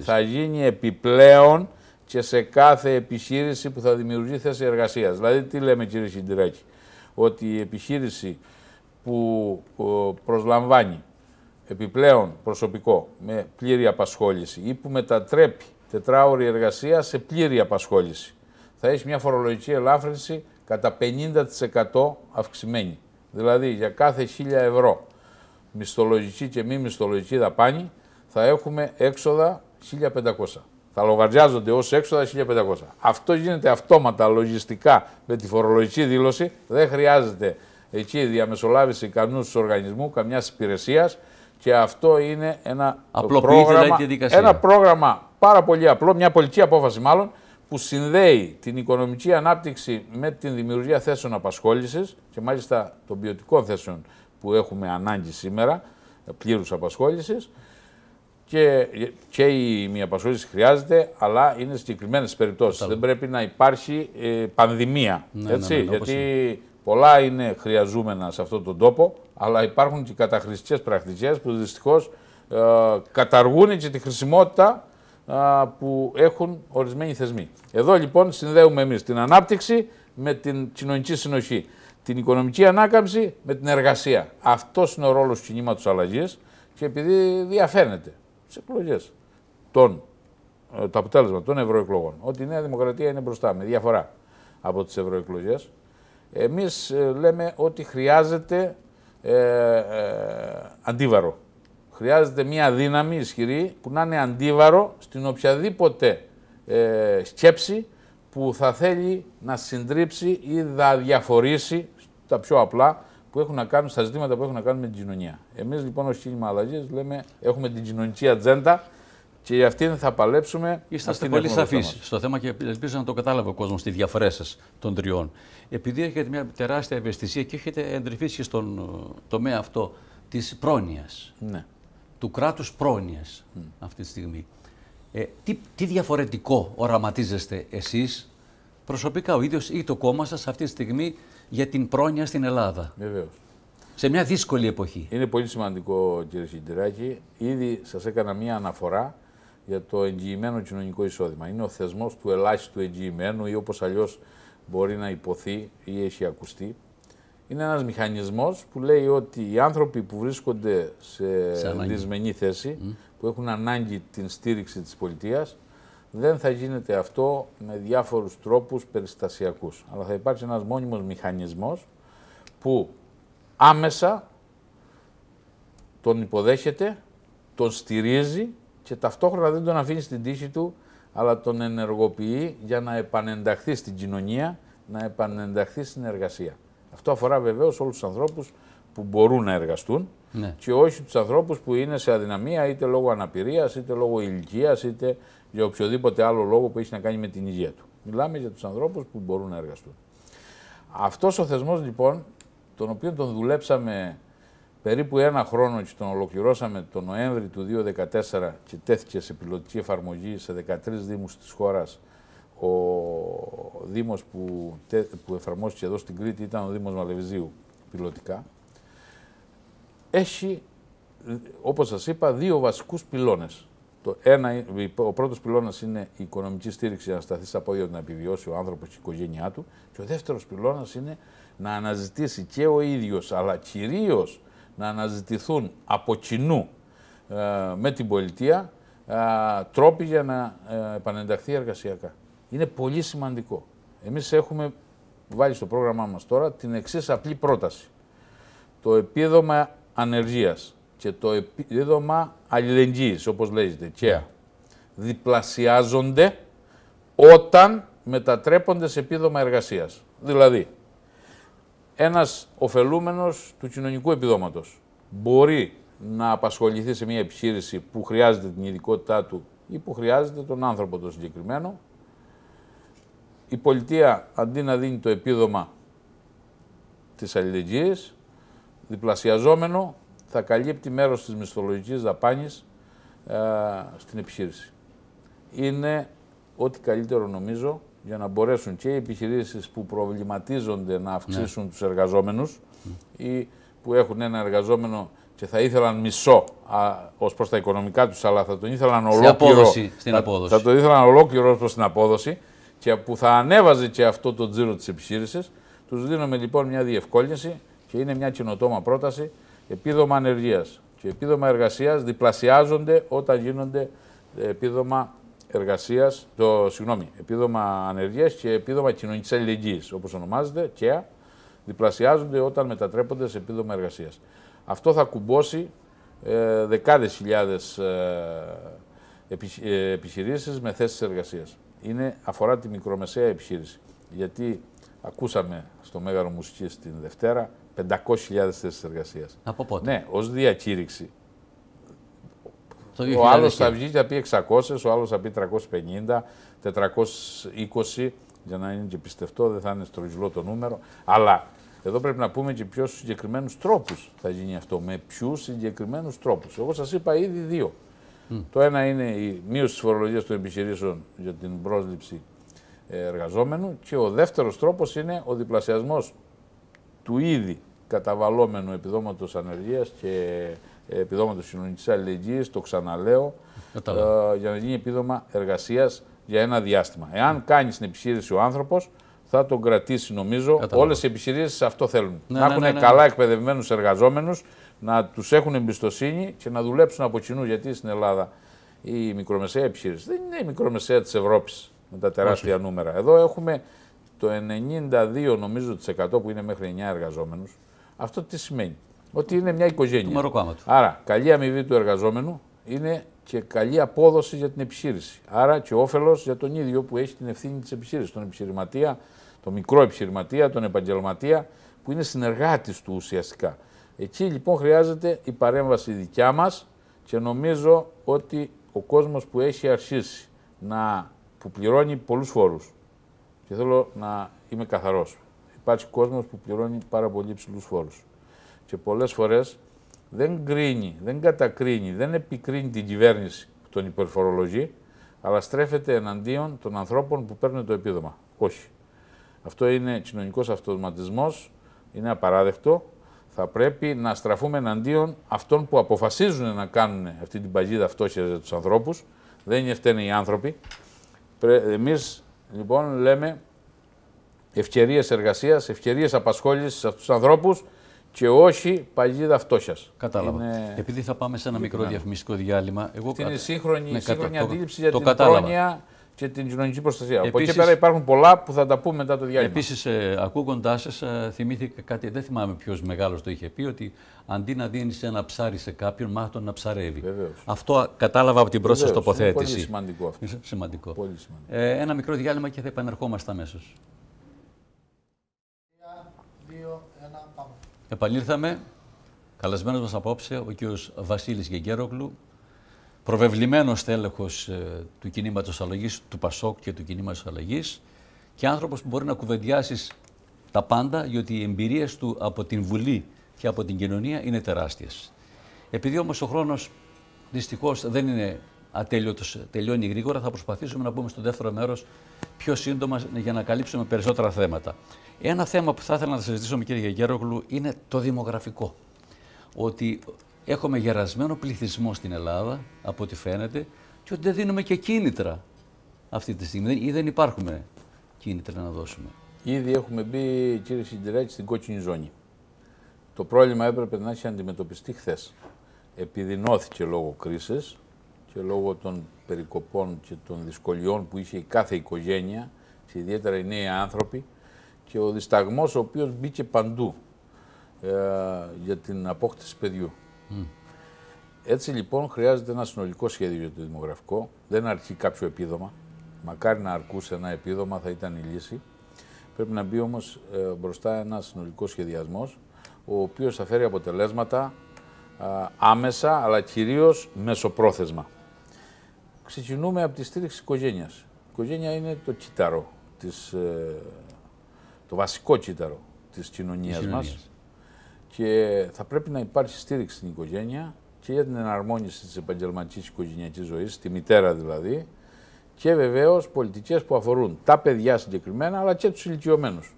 θα, γίνει, επιπλέον και σε κάθε επιχείρηση που θα δημιουργεί θέση εργασίας. Δηλαδή, τι λέμε κύριε Συντηράκη, ότι η επιχείρηση που προσλαμβάνει επιπλέον προσωπικό με πλήρη απασχόληση ή που μετατρέπει τετράωρη εργασία σε πλήρη απασχόληση θα έχει μια φορολογική ελάφρυνση κατά 50% αυξημένη. Δηλαδή για κάθε 1000 ευρώ μισθολογική και μη μισθολογική δαπάνη θα έχουμε έξοδα 1500. Θα λογαριάζονται ως έξοδα 1500. Αυτό γίνεται αυτόματα λογιστικά με τη φορολογική δήλωση. Δεν χρειάζεται εκεί διαμεσολάβηση του οργανισμού, καμιάς υπηρεσίας και αυτό είναι ένα πρόγραμμα, ένα πρόγραμμα πάρα πολύ απλό, μια πολιτική απόφαση μάλλον, που συνδέει την οικονομική ανάπτυξη με την δημιουργία θέσεων απασχόλησης και μάλιστα των ποιοτικών θέσεων που έχουμε ανάγκη σήμερα, πλήρους απασχόλησης, και, και η μη απασχόληση χρειάζεται, αλλά είναι συγκεκριμένες περιπτώσεις. Δεν πρέπει να υπάρχει ε, πανδημία. Ναι, ναι, ναι, έτσι, γιατί πολλά είναι χρειαζόμενα σε αυτόν τον τόπο, αλλά υπάρχουν και καταχρηστικές πρακτικές που δυστυχώς ε, καταργούν και τη χρησιμότητα που έχουν ορισμένοι θεσμοί. Εδώ λοιπόν συνδέουμε εμείς την ανάπτυξη με την κοινωνική συνοχή, την οικονομική ανάκαμψη με την εργασία. Αυτός είναι ο ρόλος του κινήματος αλλαγής και επειδή διαφαίνεται στις εκλογές των, ε, το αποτέλεσμα των ευρωεκλογών, ότι η Νέα Δημοκρατία είναι μπροστά με διαφορά από τις ευρωεκλογές, εμείς ε, λέμε ότι χρειάζεται ε, ε αντίβαρο Χρειάζεται μια δύναμη ισχυρή που να είναι αντίβαρο στην οποιαδήποτε ε, σκέψη που θα θέλει να συντρίψει ή να διαφορήσει τα πιο απλά που έχουν να κάνουν στα ζητήματα που έχουν να κάνουν με την κοινωνία. Εμείς λοιπόν ως κίνημα αλλαγής λέμε έχουμε την κοινωνική ατζέντα και για αυτήν θα παλέψουμε. Είστε πολύ σαφεί στο θέμα και ελπίζω να το κατάλαβε ο κόσμος τη διαφορές σας των τριών. Επειδή έχετε μια τεράστια ευαισθησία και έχετε εντρυφήσει στον ε, τομέα αυτό της πρόνοιας. Ναι του κράτους πρόνοιας αυτή τη στιγμή. Ε, τι, τι διαφορετικό οραματίζεστε εσείς προσωπικά ο ίδιος ή το κόμμα σας αυτή τη στιγμή για την πρόνοια στην Ελλάδα. Βεβαίως. Σε μια δύσκολη εποχή. Είναι πολύ σημαντικό κύριε Σιντηράκη. Ήδη σας έκανα μια αναφορά για το εγγυημένο κοινωνικό εισόδημα. Είναι ο θεσμός του ελάχιστου εγγυημένου ή όπως αλλιώς μπορεί να υποθεί ή έχει ακουστεί είναι ένας μηχανισμός που λέει ότι οι άνθρωποι που βρίσκονται σε, δυσμενή θέση, που έχουν ανάγκη την στήριξη της πολιτείας, δεν θα γίνεται αυτό με διάφορους τρόπους περιστασιακούς. Αλλά θα υπάρξει ένας μόνιμος μηχανισμός που άμεσα τον υποδέχεται, τον στηρίζει και ταυτόχρονα δεν τον αφήνει στην τύχη του, αλλά τον ενεργοποιεί για να επανενταχθεί στην κοινωνία, να επανενταχθεί στην εργασία. Αυτό αφορά βεβαίως όλους τους ανθρώπους που μπορούν να εργαστούν ναι. και όχι τους ανθρώπους που είναι σε αδυναμία είτε λόγω αναπηρίας, είτε λόγω ηλικίας, είτε για οποιοδήποτε άλλο λόγο που έχει να κάνει με την υγεία του. Μιλάμε για τους ανθρώπους που μπορούν να εργαστούν. Αυτός ο θεσμός λοιπόν, τον οποίο τον δουλέψαμε περίπου ένα χρόνο και τον ολοκληρώσαμε τον Νοέμβρη του 2014 και τέθηκε σε πιλωτική εφαρμογή σε 13 Δήμους της χώρας ο Δήμος που, που εφαρμόστηκε εδώ στην Κρήτη ήταν ο Δήμος Μαλεβιζίου πιλωτικά. Έχει, όπως σας είπα, δύο βασικούς πυλώνες. Το ένα, ο πρώτος πυλώνας είναι η οικονομική στήριξη να σταθείς στα πόδια να επιβιώσει ο άνθρωπος και η οικογένειά του και ο δεύτερος πυλώνας είναι να αναζητήσει και ο ίδιος αλλά κυρίως να αναζητηθούν από κοινού ε, με την πολιτεία ε, τρόποι για να ε, επανενταχθεί εργασιακά είναι πολύ σημαντικό. Εμείς έχουμε βάλει στο πρόγραμμά μας τώρα την εξής απλή πρόταση. Το επίδομα ανεργίας και το επίδομα αλληλεγγύης, όπως λέγεται, και διπλασιάζονται όταν μετατρέπονται σε επίδομα εργασίας. Δηλαδή, ένας ωφελούμενος του κοινωνικού επιδόματος μπορεί να απασχοληθεί σε μια επιχείρηση που χρειάζεται την ειδικότητά του ή που χρειάζεται τον άνθρωπο το συγκεκριμένο η πολιτεία αντί να δίνει το επίδομα της αλληλεγγύης, διπλασιαζόμενο, θα καλύπτει μέρος της μισθολογικής δαπάνης ε, στην επιχείρηση. Είναι ό,τι καλύτερο νομίζω για να μπορέσουν και οι επιχειρήσεις που προβληματίζονται να αυξήσουν ναι. τους εργαζόμενους ή που έχουν ένα εργαζόμενο και θα ήθελαν μισό ως προς τα οικονομικά τους, αλλά θα τον ήθελαν ολόκληρο. Στην απόδοση, ήθελαν ολόκληρο την απόδοση και που θα ανέβαζε και αυτό το τζίρο της επιχείρησης. Τους δίνουμε λοιπόν μια διευκόλυνση και είναι μια κοινοτόμα πρόταση. Επίδομα ανεργίας και επίδομα εργασίας διπλασιάζονται όταν γίνονται ε, επίδομα εργασίας, το συγγνώμη, επίδομα ανεργίας και επίδομα κοινωνικής αλληλεγγύης, όπως ονομάζεται, και διπλασιάζονται όταν μετατρέπονται σε επίδομα εργασίας. Αυτό θα κουμπώσει ε, δεκάδες χιλιάδες ε, ε επιχειρήσεις με θέσεις εργασίας είναι, αφορά τη μικρομεσαία επιχείρηση. Γιατί ακούσαμε στο Μέγαρο Μουσικής την Δευτέρα 500.000 θέσεις εργασίας. Από πότε. Ναι, ως διακήρυξη. ο άλλος θα βγει και θα πει 600, ο άλλος θα πει 350, 420, για να είναι και πιστευτό, δεν θα είναι στρογγυλό το νούμερο. Αλλά εδώ πρέπει να πούμε και ποιους συγκεκριμένους τρόπους θα γίνει αυτό. Με ποιους συγκεκριμένους τρόπους. Εγώ σας είπα ήδη δύο. Το ένα είναι η μείωση της φορολογίας των επιχειρήσεων για την πρόσληψη ε, εργαζόμενου και ο δεύτερος τρόπος είναι ο διπλασιασμός του ήδη καταβαλλόμενου επιδόματος ανεργίας και ε, επιδόματος κοινωνική αλληλεγγύης, το ξαναλέω, ε, για να γίνει επίδομα εργασίας για ένα διάστημα. Εάν κάνει την επιχείρηση ο άνθρωπος, θα τον κρατήσει νομίζω. Όλε Όλες οι επιχειρήσεις αυτό θέλουν. Ναι, να ναι, έχουν ναι, ναι, καλά εκπαιδευμένους εργαζόμενους, να τους έχουν εμπιστοσύνη και να δουλέψουν από κοινού. Γιατί στην Ελλάδα η μικρομεσαία επιχείρηση δεν είναι η μικρομεσαία της Ευρώπης με τα τεράστια νούμερα. Εδώ έχουμε το 92% νομίζω που είναι μέχρι 9 εργαζόμενους. Αυτό τι σημαίνει. Ότι είναι μια οικογένεια. Του Άρα καλή αμοιβή του εργαζόμενου είναι και καλή απόδοση για την επιχείρηση. Άρα και όφελος για τον ίδιο που έχει την ευθύνη της επιχείρησης, τον επιχειρηματία, τον μικρό επιχειρηματία, τον επαγγελματία, που είναι συνεργάτης του ουσιαστικά. Εκεί λοιπόν χρειάζεται η παρέμβαση δικιά μας και νομίζω ότι ο κόσμος που έχει αρχίσει να, που πληρώνει πολλούς φόρους και θέλω να είμαι καθαρός. Υπάρχει κόσμος που πληρώνει πάρα πολύ ψηλούς φόρους και πολλές φορές δεν κρίνει, δεν κατακρίνει, δεν επικρίνει την κυβέρνηση που τον υπερφορολογεί, αλλά στρέφεται εναντίον των ανθρώπων που παίρνουν το επίδομα. Όχι. Αυτό είναι κοινωνικός αυτοματισμός, είναι απαράδεκτο θα πρέπει να στραφούμε εναντίον αυτών που αποφασίζουν να κάνουν αυτή την παγίδα φτώχεια για τους ανθρώπους. Δεν είναι φταίνε οι άνθρωποι. Εμείς λοιπόν λέμε ευκαιρίες εργασίας, ευκαιρίες απασχόλησης σε αυτούς τους ανθρώπους και όχι παγίδα φτώχειας. Κατάλαβα. Επειδή θα πάμε σε ένα ναι. μικρό διαφημιστικό διάλειμμα. Εγώ... Αυτή είναι σύγχρονη, ναι, αντίληψη για την κατάλαβα. χρόνια και την κοινωνική προστασία. Επίσης, Από εκεί πέρα υπάρχουν πολλά που θα τα πούμε μετά το διάλειμμα. Επίσης, ε, ακούγοντάς σας, ε, θυμήθηκα κάτι, δεν θυμάμαι ποιος μεγάλος το είχε πει, ότι αντί να δίνεις ένα ψάρι σε κάποιον, μάθατε να ψαρεύει. Αυτό κατάλαβα από την πρώτη σα τοποθέτηση. Είναι πολύ σημαντικό αυτό. σημαντικό. Πολύ σημαντικό. Ε, ένα μικρό διάλειμμα και θα επανερχόμαστε αμέσως. Επανήλθαμε. Καλεσμένος μας απόψε ο κ. Βασίλης Γεγκέρογλου, προβεβλημένος ε, του κινήματος αλλαγής, του Πασόκ και του κινήματος αλλαγής και άνθρωπος που μπορεί να κουβεντιάσεις τα πάντα, γιατί οι εμπειρίες του από την Βουλή και από την κοινωνία είναι τεράστιες. Επειδή όμως ο χρόνος δυστυχώς δεν είναι ατέλειωτος, τελειώνει γρήγορα, θα προσπαθήσουμε να μπούμε στο δεύτερο μέρος πιο σύντομα για να καλύψουμε περισσότερα θέματα. Ένα θέμα που θα ήθελα να ζητήσω, κύριε Γεγέρογλου είναι το δημογραφικό. Ότι Έχουμε γερασμένο πληθυσμό στην Ελλάδα, από ό,τι φαίνεται, και ότι δεν δίνουμε και κίνητρα αυτή τη στιγμή, ή δεν υπάρχουμε κίνητρα να δώσουμε. Ήδη έχουμε μπει, κύριε Σιντηράκη, στην κόκκινη ζώνη. Το πρόβλημα έπρεπε να έχει αντιμετωπιστεί χθες. Επιδεινώθηκε λόγω κρίσης και λόγω των περικοπών και των δυσκολιών που είχε η κάθε οικογένεια, και ιδιαίτερα οι νέοι άνθρωποι, και ο δισταγμός ο οποίος μπήκε παντού ε, για την απόκτηση παιδιού. Έτσι λοιπόν χρειάζεται ένα συνολικό σχέδιο για το δημογραφικό. Δεν αρκεί κάποιο επίδομα. Μακάρι να αρκούσε ένα επίδομα, θα ήταν η λύση. Πρέπει να μπει όμως ε, μπροστά ένα συνολικό σχεδιασμός, ο οποίος θα φέρει αποτελέσματα άμεσα, αλλά κυρίως μεσοπρόθεσμα. Ξεκινούμε από τη στήριξη οικογένειας. Η οικογένεια είναι το κύτταρο, ε, το βασικό κύτταρο της κοινωνίας της και θα πρέπει να υπάρχει στήριξη στην οικογένεια και για την εναρμόνιση της επαγγελματικής οικογενειακής ζωής, τη μητέρα δηλαδή, και βεβαίως πολιτικές που αφορούν τα παιδιά συγκεκριμένα, αλλά και τους ηλικιωμένους.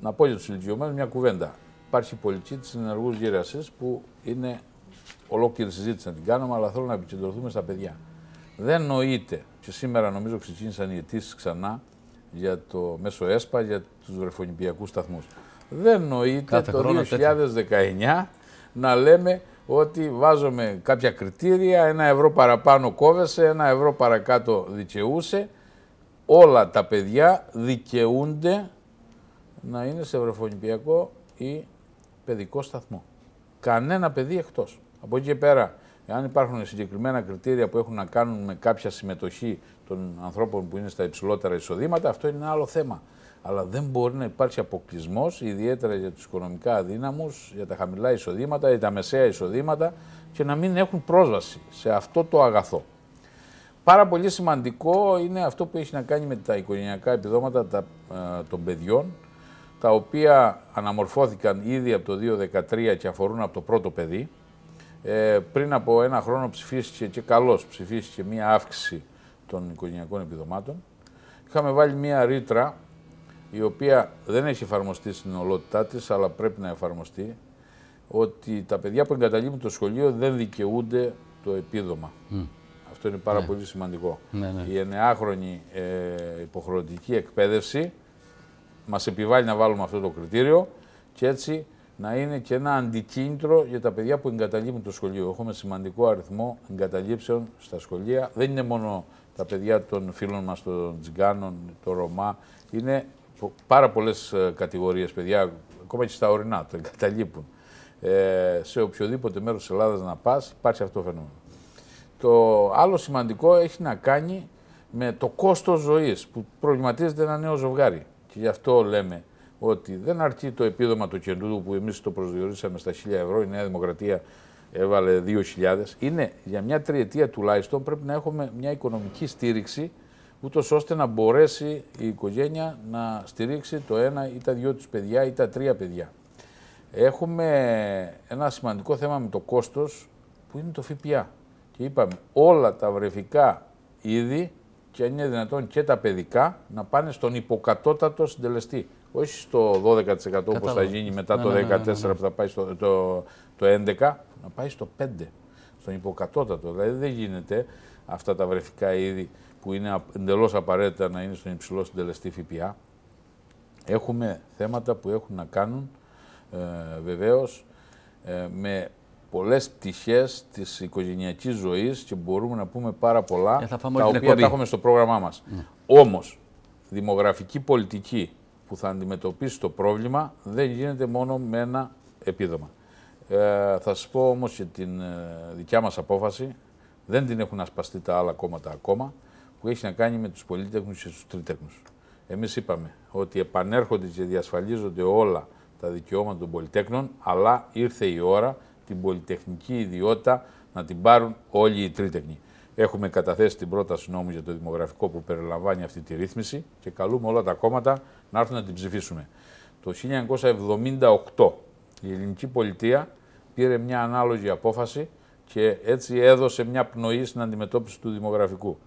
Να πω για τους ηλικιωμένους μια κουβέντα. Υπάρχει η πολιτική της ενεργούς γύρασης που είναι ολόκληρη συζήτηση να την κάνουμε, αλλά θέλω να επικεντρωθούμε στα παιδιά. Δεν νοείται, και σήμερα νομίζω ξεκίνησαν οι αιτήσεις ξανά για το μέσο ΕΣΠΑ, για τους βρεφονιπιακούς σταθμούς. Δεν νοείται το 2019 να λέμε ότι βάζουμε κάποια κριτήρια, ένα ευρώ παραπάνω κόβεσαι, ένα ευρώ παρακάτω δικαιούσε. Όλα τα παιδιά δικαιούνται να είναι σε ευρωφωνιπιακό ή παιδικό σταθμό. Κανένα παιδί εκτός. Από εκεί και πέρα, αν υπάρχουν συγκεκριμένα κριτήρια που έχουν να κάνουν με κάποια συμμετοχή των ανθρώπων που είναι στα υψηλότερα εισοδήματα, αυτό είναι ένα άλλο θέμα αλλά δεν μπορεί να υπάρξει αποκλεισμός, ιδιαίτερα για τους οικονομικά αδύναμους, για τα χαμηλά εισοδήματα, για τα μεσαία εισοδήματα και να μην έχουν πρόσβαση σε αυτό το αγαθό. Πάρα πολύ σημαντικό είναι αυτό που έχει να κάνει με τα οικογενειακά επιδόματα τα, ε, των παιδιών, τα οποία αναμορφώθηκαν ήδη από το 2013 και αφορούν από το πρώτο παιδί. Ε, πριν από ένα χρόνο ψηφίστηκε και καλώς ψηφίστηκε μία αύξηση των οικογενειακών επιδομάτων. Είχαμε βάλει μία ρήτρα η οποία δεν έχει εφαρμοστεί στην ολότητά της, αλλά πρέπει να εφαρμοστεί, ότι τα παιδιά που εγκαταλείπουν το σχολείο δεν δικαιούνται το επίδομα. Αυτό είναι πάρα ναι. πολύ σημαντικό. Ναι, ναι. Η εννεάχρονη ε, υποχρεωτική εκπαίδευση μας επιβάλλει να βάλουμε αυτό το κριτήριο και έτσι να είναι και ένα αντικίνητρο για τα παιδιά που εγκαταλείπουν το σχολείο. Έχουμε σημαντικό αριθμό εγκαταλείψεων στα σχολεία. Δεν είναι μόνο τα παιδιά των φίλων μας, των Τζιγκάνων, των Ρωμά. Είναι πάρα πολλές ε, κατηγορίες παιδιά, ακόμα και στα ορεινά, το εγκαταλείπουν. Ε, σε οποιοδήποτε μέρος της Ελλάδας να πας, υπάρχει αυτό το φαινόμενο. Το άλλο σημαντικό έχει να κάνει με το κόστος ζωής που προβληματίζεται ένα νέο ζευγάρι. Και γι' αυτό λέμε ότι δεν αρκεί το επίδομα του κεντού που εμείς το προσδιορίσαμε στα 1000 ευρώ, η Νέα Δημοκρατία έβαλε 2.000. Είναι για μια τριετία τουλάχιστον πρέπει να έχουμε μια οικονομική στήριξη ούτως ώστε να μπορέσει η οικογένεια να στηρίξει το ένα ή τα δυο της παιδιά ή τα τρία παιδιά. Έχουμε ένα σημαντικό θέμα με το κόστος που είναι το ΦΠΑ. Και είπαμε όλα τα βρεφικά είδη και αν είναι δυνατόν και τα παιδικά να πάνε στον υποκατώτατο συντελεστή. Όχι στο 12% όπως θα γίνει μετά ναι, το 14% ναι, ναι, ναι, ναι, που θα πάει στο το, το 11% να πάει στο 5% στον υποκατώτατο. Δηλαδή δεν γίνεται αυτά τα βρεφικά είδη που είναι εντελώς απαραίτητα να είναι στον υψηλό συντελεστή ΦΠΑ. Έχουμε θέματα που έχουν να κάνουν ε, βεβαίως ε, με πολλές πτυχές της οικογενειακής ζωής και μπορούμε να πούμε πάρα πολλά, ε, τα οποία τα έχουμε στο πρόγραμμά μας. Ναι. Όμως, δημογραφική πολιτική που θα αντιμετωπίσει το πρόβλημα δεν γίνεται μόνο με ένα επίδομα. Ε, θα σας πω όμως και την ε, δικιά μας απόφαση, δεν την έχουν ασπαστεί τα άλλα κόμματα ακόμα που έχει να κάνει με τους πολίτεχνους και τους τρίτεχνους. Εμείς είπαμε ότι επανέρχονται και διασφαλίζονται όλα τα δικαιώματα των πολιτέχνων, αλλά ήρθε η ώρα την πολυτεχνική ιδιότητα να την πάρουν όλοι οι τρίτεχνοι. Έχουμε καταθέσει την πρόταση νόμου για το δημογραφικό που περιλαμβάνει αυτή τη ρύθμιση και καλούμε όλα τα κόμματα να έρθουν να την ψηφίσουμε. Το 1978 η ελληνική πολιτεία πήρε μια ανάλογη απόφαση και έτσι έδωσε μια πνοή στην αντιμετώπιση του δημογραφικού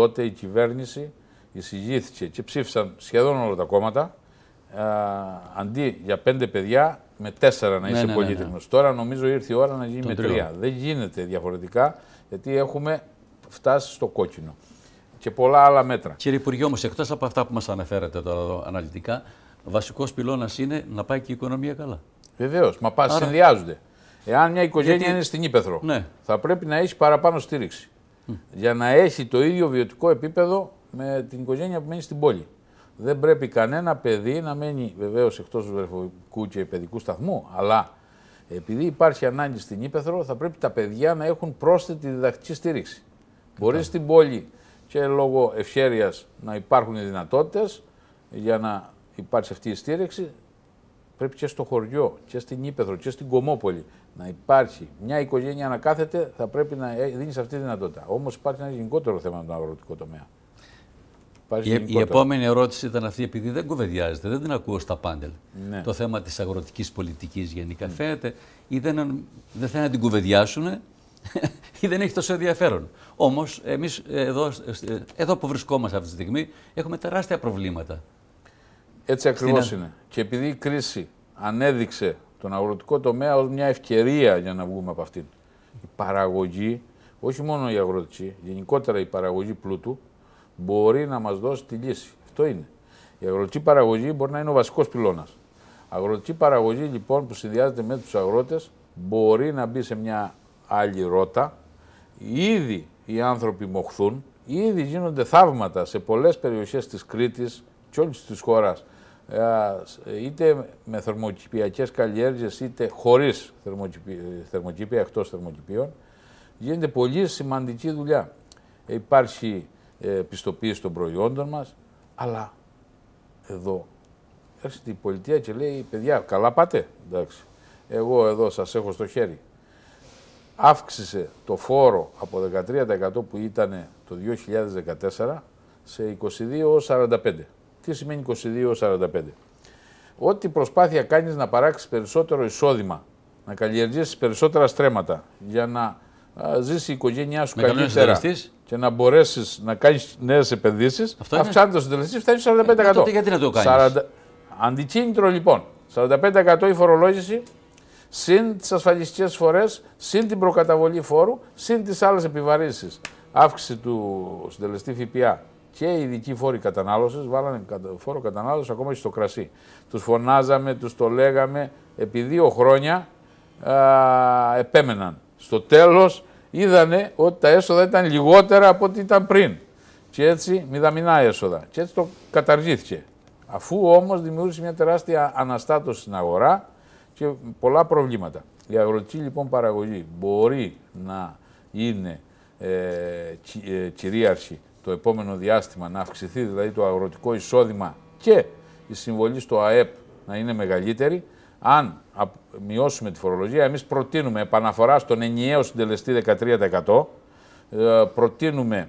τότε η κυβέρνηση εισηγήθηκε και ψήφισαν σχεδόν όλα τα κόμματα ε, αντί για πέντε παιδιά με τέσσερα να ναι, είσαι ναι, ναι πολύτιμο. Ναι. Τώρα νομίζω ήρθε η ώρα να γίνει με τρία. Δεν γίνεται διαφορετικά γιατί έχουμε φτάσει στο κόκκινο. Και πολλά άλλα μέτρα. Κύριε Υπουργέ, όμως, εκτός από αυτά που μας αναφέρατε τώρα εδώ αναλυτικά, βασικός πυλώνας είναι να πάει και η οικονομία καλά. Βεβαίως, μα πα Άρα... συνδυάζονται. Εάν μια οικογένεια είναι στην Ήπεθρο, θα πρέπει να έχει παραπάνω στήριξη για να έχει το ίδιο βιωτικό επίπεδο με την οικογένεια που μένει στην πόλη. Δεν πρέπει κανένα παιδί να μένει βεβαίως εκτός βρεφικού και παιδικού σταθμού, αλλά επειδή υπάρχει ανάγκη στην Ήπεθρο, θα πρέπει τα παιδιά να έχουν πρόσθετη διδακτική στήριξη. Μπορεί στην πόλη και λόγω ευχέρειας να υπάρχουν οι δυνατότητες για να υπάρξει αυτή η στήριξη. Πρέπει και στο χωριό, και στην Ήπεθρο, και στην Κομόπολη να υπάρχει μια οικογένεια να κάθεται, θα πρέπει να ε, δίνεις αυτή τη δυνατότητα. Όμως υπάρχει ένα γενικότερο θέμα με τον αγροτικό τομέα. η, επόμενη ερώτηση ήταν αυτή, επειδή δεν κουβεντιάζεται, δεν την ακούω στα πάντελ. Ναι. Το θέμα της αγροτικής πολιτικής γενικά. Φαίνεται ή δεν, δεν θέλουν να την κουβεντιάσουν ή δεν έχει τόσο ενδιαφέρον. Όμως, εμείς εδώ, ε, εδώ που βρισκόμαστε αυτή τη στιγμή έχουμε τεράστια προβλήματα. Έτσι ακριβώ Στην... είναι. Και επειδή η κρίση εχουμε τεραστια προβληματα ετσι ακριβω ειναι και επειδη η κριση ανεδειξε τον αγροτικό τομέα ως μια ευκαιρία για να βγούμε από αυτήν. Η παραγωγή, όχι μόνο η αγροτική, γενικότερα η παραγωγή πλούτου μπορεί να μας δώσει τη λύση. Αυτό είναι. Η αγροτική παραγωγή μπορεί να είναι ο βασικός πυλώνας. Αγροτική παραγωγή λοιπόν που συνδυάζεται με τους αγρότες μπορεί να μπει σε μια άλλη ρότα. Ήδη οι άνθρωποι μοχθούν, ήδη γίνονται θαύματα σε πολλές περιοχές της Κρήτης και όλης της χώρας ε, είτε με θερμοκηπιακές καλλιέργειες είτε χωρίς θερμοκηπία, εκτός θερμοκηπίων, γίνεται πολύ σημαντική δουλειά. Ε, υπάρχει ε, πιστοποίηση των προϊόντων μας, αλλά εδώ έρχεται η πολιτεία και λέει, παιδιά, καλά πάτε, εντάξει, εγώ εδώ σας έχω στο χέρι. Αύξησε το φόρο από 13% που ήταν το 2014 σε 22 45%. Τι σημαίνει 22-45. Ό,τι προσπάθεια κάνεις να παράξεις περισσότερο εισόδημα, να καλλιεργήσεις περισσότερα στρέμματα για να ζήσει η οικογένειά σου καλύτερα και να μπορέσεις να κάνεις νέες επενδύσεις, αυξάνεται το συντελεστής, φτάνει 45%. Ε, τότε γιατί να το κάνεις. 40... Αντικίνητρο λοιπόν. 45% η φορολόγηση, συν τις ασφαλιστικές φορές, συν την προκαταβολή φόρου, συν τις άλλες επιβαρύνσεις. Αύξηση του συντελεστή ΦΠΑ, και οι ειδικοί φόροι κατανάλωσης βάλανε φόρο κατανάλωσης ακόμα και στο κρασί. Τους φωνάζαμε, τους το λέγαμε. Επί δύο χρόνια α, επέμεναν. Στο τέλος είδανε ότι τα έσοδα ήταν λιγότερα από ό,τι ήταν πριν. Και έτσι μηδαμινά έσοδα. Και έτσι το καταργήθηκε. Αφού όμως δημιούργησε μια τεράστια αναστάτωση στην αγορά και πολλά προβλήματα. Η αγροτική λοιπόν παραγωγή μπορεί να είναι ε, ε κυρίαρχη το επόμενο διάστημα, να αυξηθεί δηλαδή το αγροτικό εισόδημα και η συμβολή στο ΑΕΠ να είναι μεγαλύτερη, αν μειώσουμε τη φορολογία, εμείς προτείνουμε επαναφορά στον ενιαίο συντελεστή 13%, ε, προτείνουμε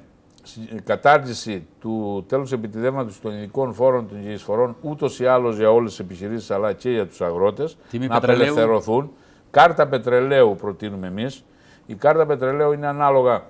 κατάργηση του τέλους επιτιδεύματος των ειδικών φόρων των εισφορών ούτως ή άλλως για όλες τις επιχειρήσεις αλλά και για τους αγρότες να απελευθερωθούν. Κάρτα πετρελαίου προτείνουμε εμείς. Η κάρτα πετρελαίου είναι ανάλογα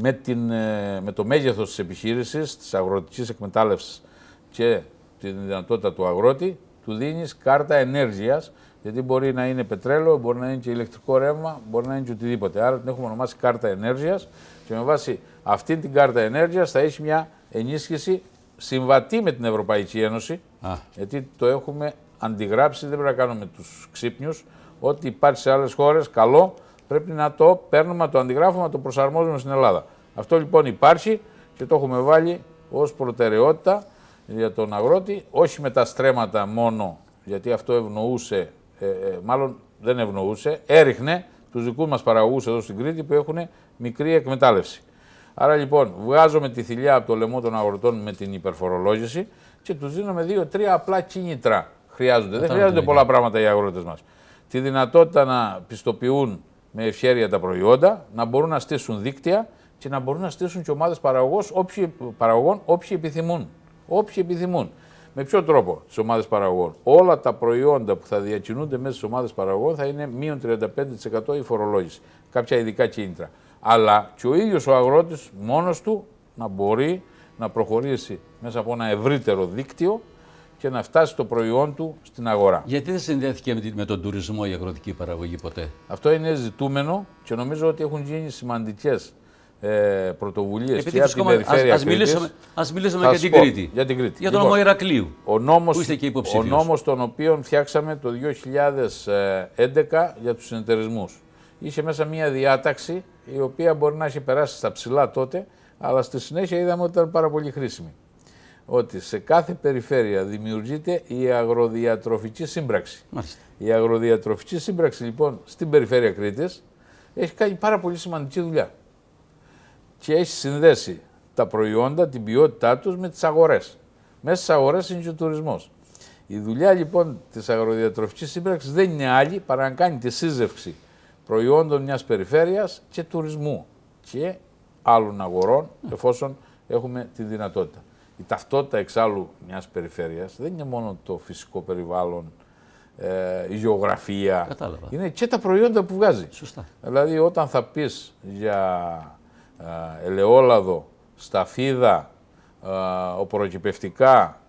με, την, ε, με το μέγεθος της επιχείρησης, της αγροτικής εκμετάλλευσης και τη δυνατότητα του αγρότη, του δίνεις κάρτα ενέργειας, γιατί μπορεί να είναι πετρέλαιο, μπορεί να είναι και ηλεκτρικό ρεύμα, μπορεί να είναι και οτιδήποτε. Άρα την έχουμε ονομάσει κάρτα ενέργειας και με βάση αυτή την κάρτα ενέργειας θα έχει μια ενίσχυση συμβατή με την Ευρωπαϊκή Ένωση, Α. γιατί το έχουμε αντιγράψει, δεν πρέπει να κάνουμε τους ξύπνιους, ότι υπάρχει σε άλλες χώρες, καλό, Πρέπει να το παίρνουμε, να το αντιγράφουμε, να το προσαρμόζουμε στην Ελλάδα. Αυτό λοιπόν υπάρχει και το έχουμε βάλει ως προτεραιότητα για τον αγρότη, όχι με τα στρέμματα μόνο, γιατί αυτό ευνοούσε, ε, ε μάλλον δεν ευνοούσε, έριχνε τους δικούς μας παραγωγούς εδώ στην Κρήτη που έχουν μικρή εκμετάλλευση. Άρα λοιπόν, βγάζουμε τη θηλιά από το λαιμό των αγροτών με την υπερφορολόγηση και τους δίνουμε δύο-τρία απλά κίνητρα. Χρειάζονται. Δεν χρειάζονται πολλά πράγματα οι αγρότες μας. Τη δυνατότητα να πιστοποιούν με ευχέρεια τα προϊόντα, να μπορούν να στήσουν δίκτυα και να μπορούν να στήσουν και ομάδες παραγωγών όποιοι επιθυμούν. Όποιοι επιθυμούν. Με ποιο τρόπο τις ομάδες παραγωγών. Όλα τα προϊόντα που θα διακινούνται μέσα στις ομάδες παραγωγών θα είναι μείον 35% η φορολόγηση. Κάποια ειδικά κίνητρα. Αλλά και ο ίδιος ο αγρότης μόνος του να μπορεί να προχωρήσει μέσα από ένα ευρύτερο δίκτυο και να φτάσει το προϊόν του στην αγορά. Γιατί δεν συνδέθηκε με τον τουρισμό η αγροτική παραγωγή ποτέ. Αυτό είναι ζητούμενο και νομίζω ότι έχουν γίνει σημαντικές ε, πρωτοβουλίες και από την περιφέρεια. Ας μιλήσουμε, ας μιλήσουμε για, την Κρήτη. για την Κρήτη. Για τον λοιπόν, νόμο Ηρακλείου. Ο νόμος, που είστε και Ο νόμος, τον οποίο φτιάξαμε το 2011 για τους συνεταιρισμούς. Είχε μέσα μία διάταξη η οποία μπορεί να έχει περάσει στα ψηλά τότε, αλλά στη συνέχεια είδαμε ότι ήταν πάρα πολύ χρήσιμη ότι σε κάθε περιφέρεια δημιουργείται η αγροδιατροφική σύμπραξη. Μάλιστα. Η αγροδιατροφική σύμπραξη λοιπόν στην περιφέρεια Κρήτης έχει κάνει πάρα πολύ σημαντική δουλειά και έχει συνδέσει τα προϊόντα, την ποιότητά τους με τις αγορές. Μέσα στις αγορές είναι και ο τουρισμός. Η δουλειά λοιπόν της αγροδιατροφικής σύμπραξης δεν είναι άλλη παρά να κάνει τη σύζευξη προϊόντων μιας περιφέρειας και τουρισμού και άλλων αγορών εφόσον έχουμε τη δυνατότητα. Η ταυτότητα εξάλλου μιας περιφερεια δεν είναι μόνο το φυσικό περιβάλλον, ε, η γεωγραφία. Κατάλαβα. Είναι και τα προϊόντα που βγάζει. Σωστά. Δηλαδή όταν θα πεις για ε, ελαιόλαδο, σταφίδα, ε,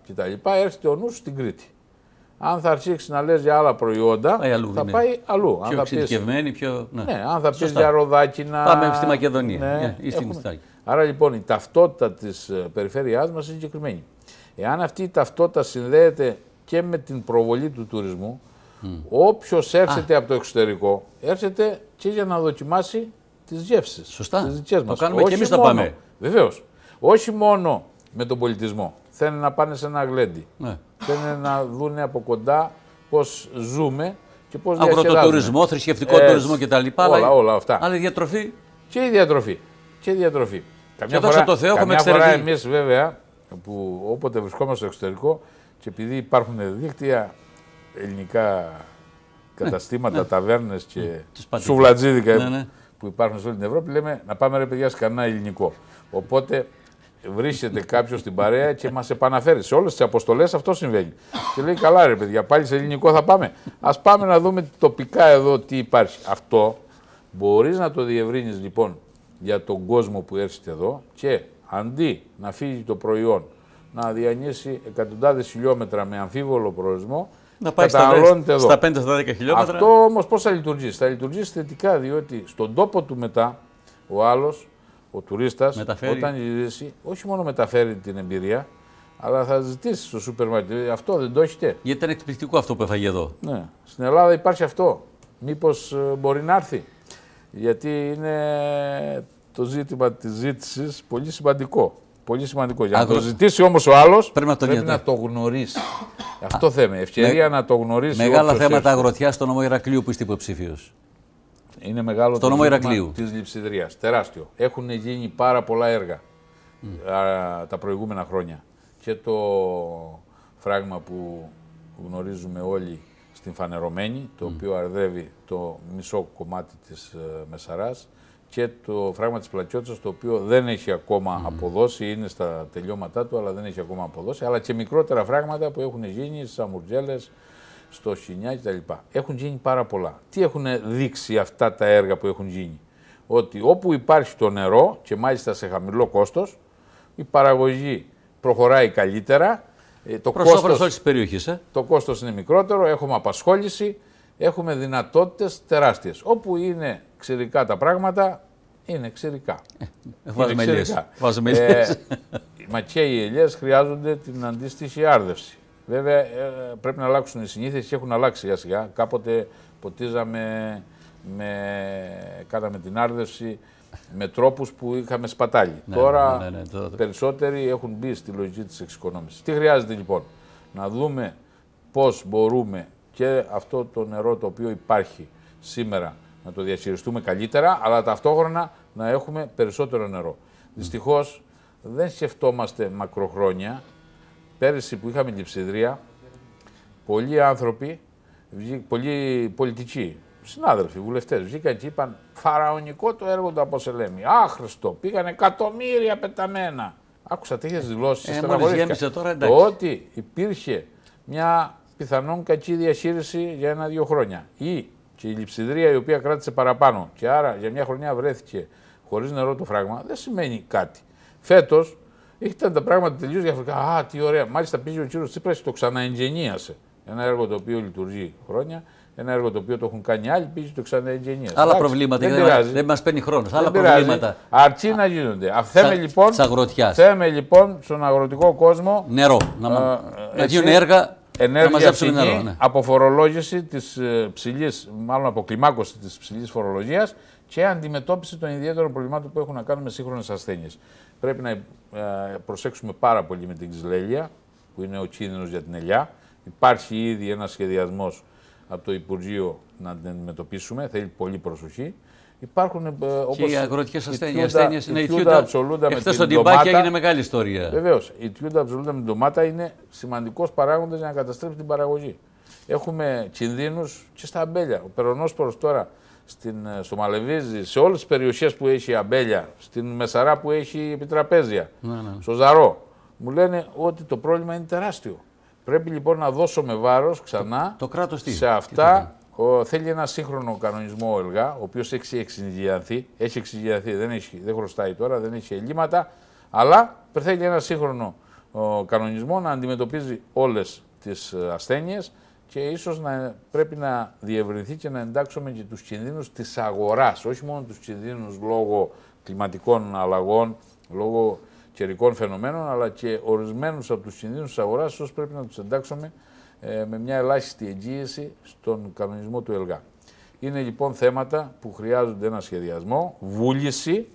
κτλ. έρχεται ο νους στην Κρήτη. Αν θα αρχίσει να λες για άλλα προϊόντα, πάει αλλού, θα ναι. πάει αλλού. Πιο αν θα πεις... πιο... Ναι. ναι. αν θα πεις για ροδάκινα... Πάμε στη Μακεδονία ναι, ε, ή στην έχουμε... Άρα λοιπόν η ταυτότητα της ε, περιφέρειάς μας είναι συγκεκριμένη. Εάν αυτή η ταυτότητα συνδέεται και με την προβολή του τουρισμού, mm. όποιος έρχεται από το εξωτερικό, έρχεται και για να δοκιμάσει τις γεύσεις. Σωστά. Τις Το κάνουμε Όχι και εμείς να πάμε. Βεβαίως. Όχι μόνο με τον πολιτισμό. Θέλουν να πάνε σε ένα γλέντι. Ναι. Θέλουν να δουν από κοντά πώς ζούμε και πώς Αγροτοτουρισμό, θρησκευτικό τουρισμό κτλ. Όλα, όλα αυτά. Αλλά διατροφή. Και η διατροφή. Και η διατροφή. Καμιά φορά, το Θεό, καμιά εμείς βέβαια, που όποτε βρισκόμαστε στο εξωτερικό και επειδή υπάρχουν δίκτυα ελληνικά καταστήματα, ναι. ταβέρνες και ναι, σουβλατζίδικα ναι, ναι. που υπάρχουν σε όλη την Ευρώπη, λέμε να πάμε ρε παιδιά σε κανένα ελληνικό. Οπότε βρίσκεται κάποιος στην παρέα και μας επαναφέρει. Σε όλες τις αποστολές αυτό συμβαίνει. Και λέει: Καλά, ρε παιδιά, πάλι σε ελληνικό θα πάμε. Ας πάμε να δούμε τοπικά εδώ τι υπάρχει. Αυτό μπορείς να το διευρύνεις λοιπόν για τον κόσμο που έρχεται εδώ και αντί να φύγει το προϊόν να διανύσει εκατοντάδες χιλιόμετρα με αμφίβολο προορισμό, να πάει στα, 5-10 χιλιόμετρα. Αυτό όμως πώς θα λειτουργήσει. Θα λειτουργήσει θετικά διότι στον τόπο του μετά ο άλλος ο τουρίστας, όταν γυρίσει, όχι μόνο μεταφέρει την εμπειρία, αλλά θα ζητήσει στο σούπερ μάρκετ. Ε, αυτό δεν το έχετε. Γιατί ήταν εκπληκτικό αυτό που έφαγε εδώ. Ναι. Στην Ελλάδα υπάρχει αυτό. Μήπως ε, μπορεί να έρθει γιατί είναι το ζήτημα της ζήτησης πολύ σημαντικό. Πολύ σημαντικό. Για να το ζητήσει όμως ο άλλος πρέπει να το, πρέπει το γνωρίσει. Αυτό θέμα. Ευκαιρία με... να το γνωρίσει. Μεγάλα θέματα αγροτιά στο νομό Ηρακλείου που είστε υποψήφιος. Είναι μεγάλο το νόμο Ηρακλείου. Της Τεράστιο. Έχουν γίνει πάρα πολλά έργα α, τα προηγούμενα χρόνια. Και το φράγμα που γνωρίζουμε όλοι στην Φανερωμένη, το οποίο αρδεύει το μισό κομμάτι της ε, Μεσαράς και το φράγμα της Πλατιώτσας, το οποίο δεν έχει ακόμα αποδώσει, είναι στα τελειώματά του, αλλά δεν έχει ακόμα αποδώσει, αλλά και μικρότερα φράγματα που έχουν γίνει στις Αμουρτζέλες, στο Σινιά κτλ. Έχουν γίνει πάρα πολλά. Τι έχουν δείξει αυτά τα έργα που έχουν γίνει. Ότι όπου υπάρχει το νερό και μάλιστα σε χαμηλό κόστος, η παραγωγή προχωράει καλύτερα ε, το κόστος, ε? το κόστος είναι μικρότερο, έχουμε απασχόληση, έχουμε δυνατότητες τεράστιες. Όπου είναι ξηρικά τα πράγματα, είναι ξηρικά. Ε, βάζουμε ελιές. Βάζουμε ε, μα και οι ελιές χρειάζονται την αντίστοιχη άρδευση. Βέβαια πρέπει να αλλάξουν οι συνήθειες και έχουν αλλάξει σιγά σιγά. Κάποτε ποτίζαμε, με, την άρδευση με τρόπους που είχαμε σπατάλει. Ναι, τώρα ναι, ναι, περισσότεροι έχουν μπει στη λογική της εξοικονόμησης. Τι χρειάζεται λοιπόν, να δούμε πώς μπορούμε και αυτό το νερό το οποίο υπάρχει σήμερα να το διαχειριστούμε καλύτερα, αλλά ταυτόχρονα να έχουμε περισσότερο νερό. Mm. Δυστυχώς δεν σκεφτόμαστε μακροχρόνια. Πέρυσι που είχαμε λειψιδρία, πολλοί άνθρωποι, πολλοί πολιτικοί συνάδελφοι βουλευτές βγήκαν και είπαν Φαραωνικό το έργο του Αποσελέμη. Άχρηστο, πήγαν εκατομμύρια πεταμένα. Άκουσα τέτοιες δηλώσεις. Ε, ε τώρα εντάξει. Το ότι υπήρχε μια πιθανόν κακή διαχείριση για ένα-δύο χρόνια ή και η λειψιδρία η οποία κράτησε παραπάνω και άρα για μια χρονιά βρέθηκε χωρίς νερό το φράγμα, δεν σημαίνει κάτι. Φέτος ήταν τα πράγματα τελείως διαφορετικά. Α, τι ωραία. Μάλιστα πήγε ο κύριος Τσίπρας και το ξαναεντζενίασε. Ένα έργο το οποίο λειτουργεί χρόνια ένα έργο το οποίο το έχουν κάνει άλλοι, πήγε το ξανά Άλλα προβλήματα. Δεν, δεν, δεν μας παίρνει χρόνος. Άλλα προβλήματα. Αρτσί να γίνονται. Α, λοιπόν- θέμε, λοιπόν, στον αγροτικό κόσμο. Νερό. Να, α, να γίνουν έργα. Ενέργεια να νερό, ναι. από φορολόγηση της ε, ψηλής, μάλλον από κλιμάκωση της ψηλής φορολογίας και αντιμετώπιση των ιδιαίτερων προβλημάτων που έχουν να κάνουν με σύγχρονες ασθένειες. Πρέπει να ε, προσέξουμε πάρα πολύ με την ξυλέλεια, που είναι ο κίνδυνος για την ελιά. Υπάρχει ήδη ένας σχεδιασμός από το Υπουργείο να την αντιμετωπίσουμε. Θέλει πολύ προσοχή. Υπάρχουν ε, όπω. Και οι αγροτικέ ασθένειε. ασθένειες είναι η τιούτα. Χθε στον Τιμπάκι έγινε μεγάλη ιστορία. Βεβαίως. Η τιούτα αψολούτα με την ντομάτα είναι σημαντικός παράγοντας για να καταστρέψει την παραγωγή. Έχουμε κινδύνους και στα αμπέλια. Ο περονόσπορος τώρα στην, ε, στο Μαλεβίζι, σε όλες τις περιοχές που έχει αμπέλια, στην Μεσαρά που έχει επιτραπέζια, ναι, ναι, ναι. στο Ζαρό, μου λένε ότι το πρόβλημα είναι τεράστιο. Πρέπει λοιπόν να δώσουμε βάρος ξανά το, κράτος σε αυτά. θέλει ένα σύγχρονο κανονισμό ο ΕΛΓΑ, ο οποίος έχει εξηγιανθεί, έχει εξηγιανθεί δεν, δεν χρωστάει τώρα, δεν έχει ελλείμματα, αλλά θέλει ένα σύγχρονο κανονισμό να αντιμετωπίζει όλες τις ε, ασθένειες και ίσως να πρέπει να διευρυνθεί και να εντάξουμε και τους κινδύνους της αγοράς, όχι μόνο τους κινδύνους λόγω κλιματικών αλλαγών, λόγω καιρικών φαινομένων, αλλά και ορισμένους από τους κινδύνους της αγοράς, ίσω πρέπει να τους εντάξουμε ε, με μια ελάχιστη εγγύηση στον κανονισμό του ΕΛΓΑ. Είναι λοιπόν θέματα που χρειάζονται ένα σχεδιασμό, βούληση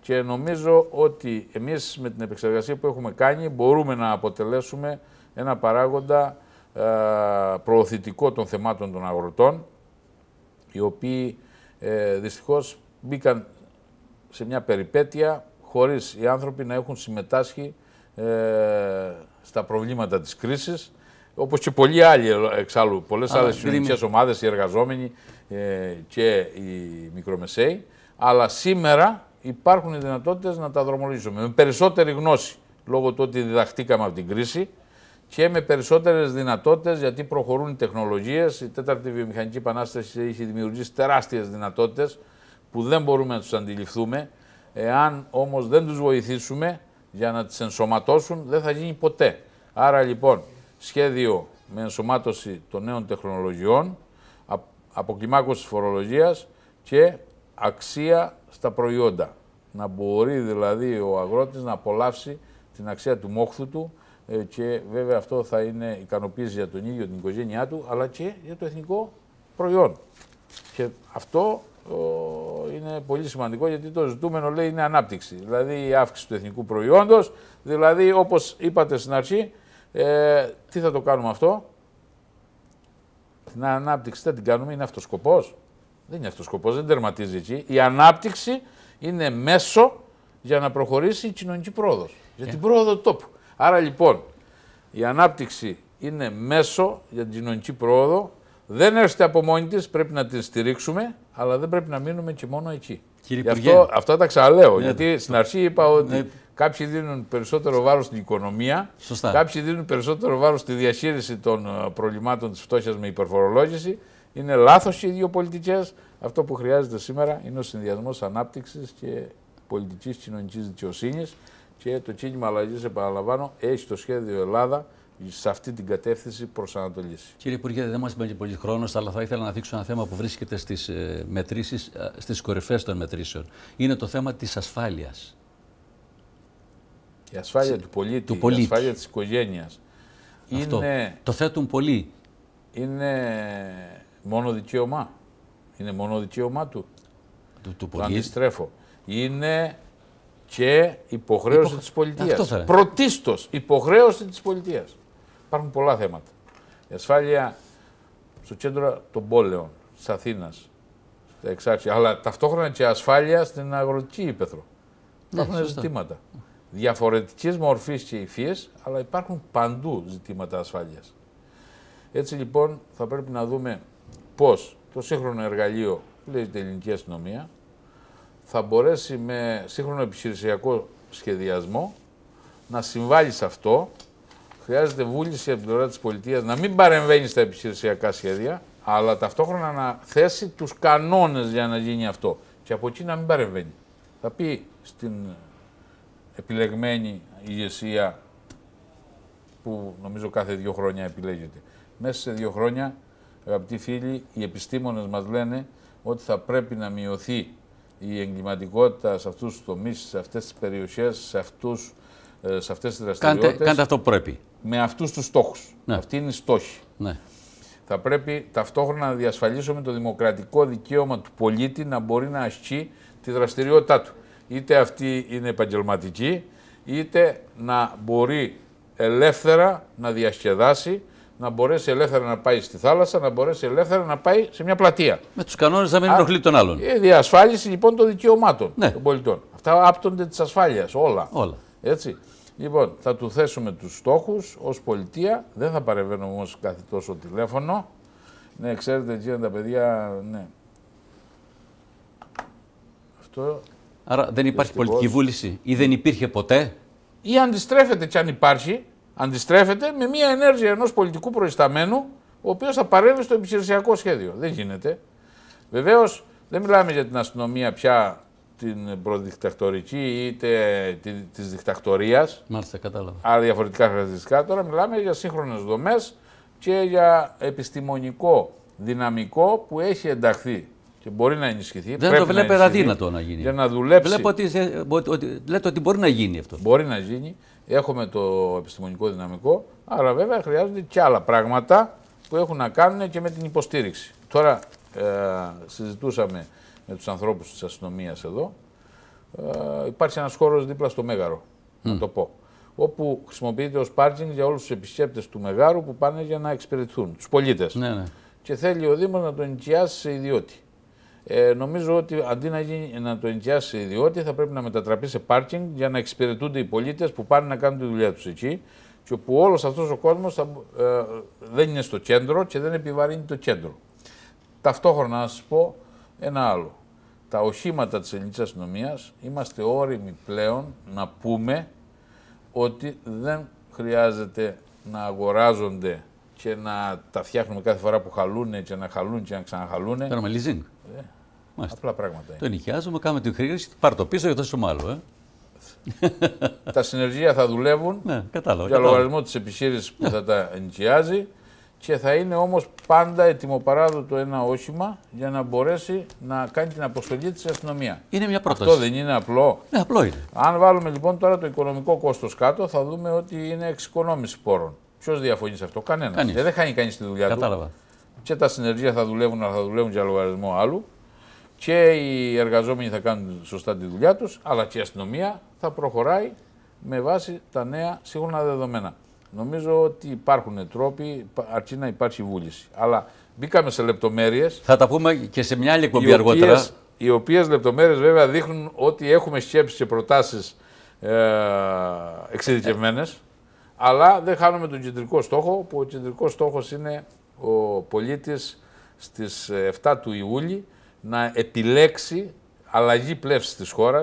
και νομίζω ότι εμείς με την επεξεργασία που έχουμε κάνει μπορούμε να αποτελέσουμε ένα παράγοντα ε, προωθητικό των θεμάτων των αγροτών, οι οποίοι ε, δυστυχώς μπήκαν σε μια περιπέτεια χωρίς οι άνθρωποι να έχουν συμμετάσχει ε, στα προβλήματα της κρίσης, όπως και πολλοί άλλοι ε, εξάλλου, πολλές άλλες κοινωνικές ομάδες, οι εργαζόμενοι ε, και οι μικρομεσαίοι, αλλά σήμερα υπάρχουν οι δυνατότητες να τα δρομολογήσουμε με περισσότερη γνώση, λόγω του ότι διδαχτήκαμε από την κρίση, και με περισσότερες δυνατότητες, γιατί προχωρούν οι τεχνολογίες. Η τέταρτη βιομηχανική επανάσταση έχει δημιουργήσει τεράστιες δυνατότητες που δεν μπορούμε να τους αντιληφθούμε. Εάν όμως δεν τους βοηθήσουμε για να τις ενσωματώσουν, δεν θα γίνει ποτέ. Άρα λοιπόν, σχέδιο με ενσωμάτωση των νέων τεχνολογιών, αποκλιμάκωση φορολογίας και αξία στα προϊόντα. Να μπορεί δηλαδή ο αγρότης να απολαύσει την αξία του μόχθου του ε, και βέβαια αυτό θα είναι ικανοποίηση για τον ίδιο την οικογένειά του, αλλά και για το εθνικό προϊόν. Και αυτό είναι πολύ σημαντικό γιατί το ζητούμενο λέει είναι ανάπτυξη. Δηλαδή η αύξηση του εθνικού προϊόντος, δηλαδή όπως είπατε στην αρχή, ε, τι θα το κάνουμε αυτό. Την ανάπτυξη θα την κάνουμε, είναι αυτός σκοπός. Δεν είναι αυτός σκοπός, δεν τερματίζει εκεί. Η ανάπτυξη είναι μέσο για να προχωρήσει η κοινωνική πρόοδος. Για την ε. πρόοδο του τόπου. Άρα λοιπόν, η ανάπτυξη είναι μέσο για την κοινωνική πρόοδο δεν έρχεται από μόνη της, πρέπει να τη στηρίξουμε, αλλά δεν πρέπει να μείνουμε και μόνο εκεί. Κύριε Γι αυτό, τα ξαναλέω, ναι, γιατί ναι. στην αρχή είπα ναι. ότι ναι. κάποιοι δίνουν περισσότερο βάρος στην οικονομία, Σωστά. κάποιοι δίνουν περισσότερο βάρος στη διαχείριση των ε, προβλημάτων της φτώχειας με υπερφορολόγηση. Είναι λάθος οι δύο πολιτικέ. Αυτό που χρειάζεται σήμερα είναι ο συνδυασμός ανάπτυξης και πολιτικής κοινωνικής δικαιοσύνης. Και το κίνημα αλλαγής, επαναλαμβάνω, έχει το σχέδιο Ελλάδα σε αυτή την κατεύθυνση Ανατολής. Κύριε Υπουργέ, δεν μας παίρνει πολύ χρόνος, αλλά θα ήθελα να δείξω ένα θέμα που βρίσκεται στις ε, μετρήσεις, ε, στις κορυφές των μετρήσεων. Είναι το θέμα της ασφάλειας. Η ασφάλεια του, πολίτη, η ασφάλεια της οικογένειας. Είναι... Το θέτουν πολλοί. Είναι μόνο δικαίωμά. Είναι μόνο δικαίωμά του. Του, του πολίτη. Το αντιστρέφω. Είναι και υποχρέωση Υποχ... της πολιτείας. Πρωτίστως υποχρέωση της πολιτείας. Υπάρχουν πολλά θέματα. Η ασφάλεια στο κέντρο των πόλεων, της Αθήνας, αλλά ταυτόχρονα και ασφάλεια στην αγροτική ύπεθρο. Ναι, υπάρχουν ναι, ζητήματα. Διαφορετική μορφή και υφίες, αλλά υπάρχουν παντού ζητήματα ασφάλειας. Έτσι λοιπόν θα πρέπει να δούμε πώς το σύγχρονο εργαλείο που λέγεται Ελληνική Αστυνομία θα μπορέσει με σύγχρονο επιχειρησιακό σχεδιασμό να συμβάλλει σε αυτό Χρειάζεται βούληση από την πλευρά της πολιτείας να μην παρεμβαίνει στα επιχειρησιακά σχέδια, αλλά ταυτόχρονα να θέσει τους κανόνες για να γίνει αυτό. Και από εκεί να μην παρεμβαίνει. Θα πει στην επιλεγμένη ηγεσία που νομίζω κάθε δύο χρόνια επιλέγεται. Μέσα σε δύο χρόνια, αγαπητοί φίλοι, οι επιστήμονες μας λένε ότι θα πρέπει να μειωθεί η εγκληματικότητα σε αυτούς τους τομείς, σε αυτές τις περιοχές, σε, αυτούς, σε αυτές τις ε, δραστηριότητες. Κάντε, κάντε αυτό που πρέπει με αυτούς τους στόχους. Ναι. Αυτοί είναι οι στόχοι. Ναι. Θα πρέπει ταυτόχρονα να διασφαλίσουμε το δημοκρατικό δικαίωμα του πολίτη να μπορεί να ασκεί τη δραστηριότητά του. Είτε αυτή είναι επαγγελματική, είτε να μπορεί ελεύθερα να διασκεδάσει, να μπορέσει ελεύθερα να πάει στη θάλασσα, να μπορέσει ελεύθερα να πάει σε μια πλατεία. Με τους κανόνες να μην ενοχλεί τον άλλον. Η διασφάλιση λοιπόν των δικαιωμάτων ναι. των πολιτών. Αυτά άπτονται της ασφάλειας όλα. όλα. Έτσι. Λοιπόν, θα του θέσουμε τους στόχους ως πολιτεία. Δεν θα παρεβαίνουμε όμως κάθε τόσο τηλέφωνο. Ναι, ξέρετε, εκεί τα παιδιά, ναι. Αυτό... Άρα δεν υπάρχει πολιτική βούληση ή δεν υπήρχε ποτέ. Ή αντιστρέφεται κι αν υπάρχει, αντιστρέφεται με μια ενέργεια ενός πολιτικού προϊσταμένου, ο οποίος θα παρέμβει στο επιχειρησιακό σχέδιο. Δεν γίνεται. Βεβαίως, δεν μιλάμε για την αστυνομία πια την προδικτακτορική είτε τη δικτακτορίας. Μάλιστα, κατάλαβα. Άρα διαφορετικά χαρακτηριστικά. Τώρα μιλάμε για σύγχρονες δομές και για επιστημονικό δυναμικό που έχει ενταχθεί και μπορεί να ενισχυθεί. Δεν το βλέπετε αδύνατο να γίνει. Για να δουλέψει. Βλέπω ότι, ότι, λέτε ότι μπορεί να γίνει αυτό. Μπορεί να γίνει. Έχουμε το επιστημονικό δυναμικό. Άρα βέβαια χρειάζονται και άλλα πράγματα που έχουν να κάνουν και με την υποστήριξη. Τώρα ε, συζητούσαμε με τους ανθρώπους της αστυνομίας εδώ, ε, υπάρχει ένας χώρος δίπλα στο Μέγαρο. Mm. Να το πω. Όπου χρησιμοποιείται ως πάρκινγκ για όλους τους επισκέπτες του Μεγάρου που πάνε για να εξυπηρετηθούν, τους πολίτες. Ναι, ναι. Και θέλει ο Δήμος να τον ενοικιάσει σε ιδιώτη. Ε, νομίζω ότι αντί να, γίνει, να το ενοικιάσει σε ιδιώτη, θα πρέπει να μετατραπεί σε πάρκινγκ για να εξυπηρετούνται οι πολίτες που πάνε να κάνουν τη δουλειά τους εκεί και όπου όλος αυτός ο κόσμος ε, δεν είναι στο κέντρο και δεν επιβαρύνει το κέντρο. Ταυτόχρονα να σας πω ένα άλλο τα οχήματα της ελληνικής αστυνομίας είμαστε όριμοι πλέον να πούμε ότι δεν χρειάζεται να αγοράζονται και να τα φτιάχνουμε κάθε φορά που χαλούν και να χαλούν και να ξαναχαλούν. Κάνουμε ε, λιζίνγκ. απλά πράγματα είναι. Το νοικιάζουμε, κάνουμε την χρήση, πάρ το πίσω για το μάλλον. Ε. τα συνεργεία θα δουλεύουν ναι, κατάλαβα, για λογαριασμό της επιχείρησης που ναι. θα τα ενοικιάζει και θα είναι όμως πάντα ετοιμοπαράδοτο ένα όχημα για να μπορέσει να κάνει την αποστολή της αστυνομία. Είναι μια πρόταση. Αυτό δεν είναι απλό. Ναι, απλό είναι. Αν βάλουμε λοιπόν τώρα το οικονομικό κόστος κάτω θα δούμε ότι είναι εξοικονόμηση πόρων. Ποιος διαφωνεί σε αυτό, κανένας. Ε, δεν χάνει κανείς τη δουλειά του. Κατάλαβα. Και τα συνεργεία θα δουλεύουν, αλλά θα δουλεύουν για λογαριασμό άλλου. Και οι εργαζόμενοι θα κάνουν σωστά τη δουλειά τους, αλλά και η αστυνομία θα προχωράει με βάση τα νέα σύγχρονα δεδομένα. Νομίζω ότι υπάρχουν τρόποι, αρκεί να υπάρχει βούληση. Αλλά μπήκαμε σε λεπτομέρειες. Θα τα πούμε και σε μια άλλη εκπομπή αργότερα. Οι οποίες λεπτομέρειες βέβαια δείχνουν ότι έχουμε σκέψεις και προτάσεις ε, εξειδικευμένες. Αλλά δεν χάνουμε τον κεντρικό στόχο, που ο κεντρικός στόχος είναι ο πολίτης στις 7 ε, του Ιούλη να επιλέξει αλλαγή πλεύσης της χώρας,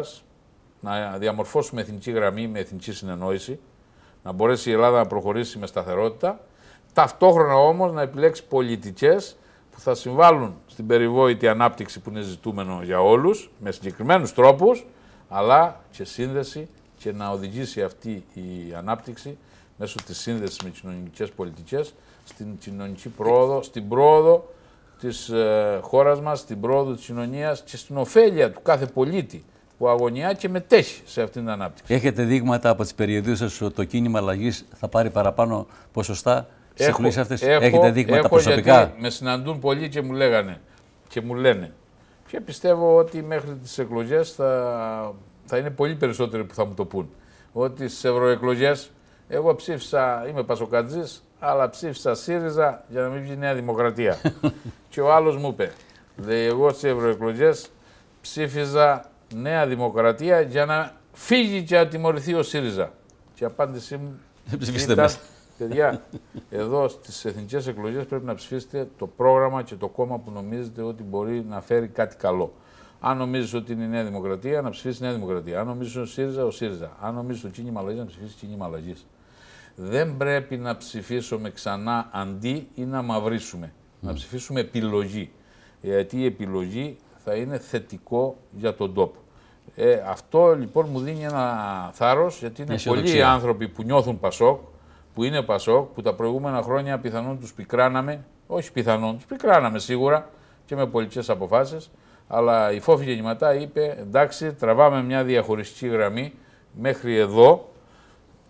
να διαμορφώσουμε εθνική γραμμή με εθνική συνεννόηση να μπορέσει η Ελλάδα να προχωρήσει με σταθερότητα, ταυτόχρονα όμως να επιλέξει πολιτικές που θα συμβάλλουν στην περιβόητη ανάπτυξη που είναι ζητούμενο για όλους, με συγκεκριμένους τρόπους, αλλά και σύνδεση και να οδηγήσει αυτή η ανάπτυξη μέσω της σύνδεσης με κοινωνικές πολιτικές στην κοινωνική πρόοδο, στην πρόοδο της ε, χώρας μας, στην πρόοδο της κοινωνίας και στην ωφέλεια του κάθε πολίτη που αγωνιά και μετέχει σε αυτήν την ανάπτυξη. Έχετε δείγματα από τις περιοδίες σας ότι το κίνημα αλλαγής θα πάρει παραπάνω ποσοστά σε αυτές. αυτέ. Έχετε δείγματα έχω, προσωπικά. Γιατί με συναντούν πολλοί και μου λέγανε και μου λένε. Και πιστεύω ότι μέχρι τις εκλογές θα, θα είναι πολύ περισσότεροι που θα μου το πούν. Ότι στις ευρωεκλογές εγώ ψήφισα, είμαι Πασοκατζής, αλλά ψήφισα ΣΥΡΙΖΑ για να μην βγει Νέα Δημοκρατία. και ο άλλος μου είπε, εγώ στις ευρωεκλογές ψήφιζα Νέα Δημοκρατία για να φύγει και να τιμωρηθεί ο ΣΥΡΙΖΑ. Και η απάντησή μου ήταν, παιδιά, εδώ στις εθνικές εκλογές πρέπει να ψηφίσετε το πρόγραμμα και το κόμμα που νομίζετε ότι μπορεί να φέρει κάτι καλό. Αν νομίζει ότι είναι η Νέα Δημοκρατία, να ψηφίσει η Νέα Δημοκρατία. Αν νομίζει ο ΣΥΡΙΖΑ, ο ΣΥΡΙΖΑ. Αν νομίζει το κίνημα αλλαγής, να ψηφίσει κίνημα αλλαγής. Δεν πρέπει να ψηφίσουμε ξανά αντί ή να μαυρίσουμε. Mm. Να ψηφίσουμε επιλογή. Γιατί η επιλογή θα είναι θετικό για τον τόπο. Ε, αυτό λοιπόν μου δίνει ένα θάρρος, γιατί είναι πολλοί άνθρωποι που νιώθουν Πασόκ, που είναι Πασόκ, που τα προηγούμενα χρόνια πιθανόν τους πικράναμε. Όχι πιθανόν, τους πικράναμε σίγουρα και με πολιτικές αποφάσεις. Αλλά η Φόφη Γεννηματά είπε: Εντάξει, τραβάμε μια διαχωριστική γραμμή μέχρι εδώ.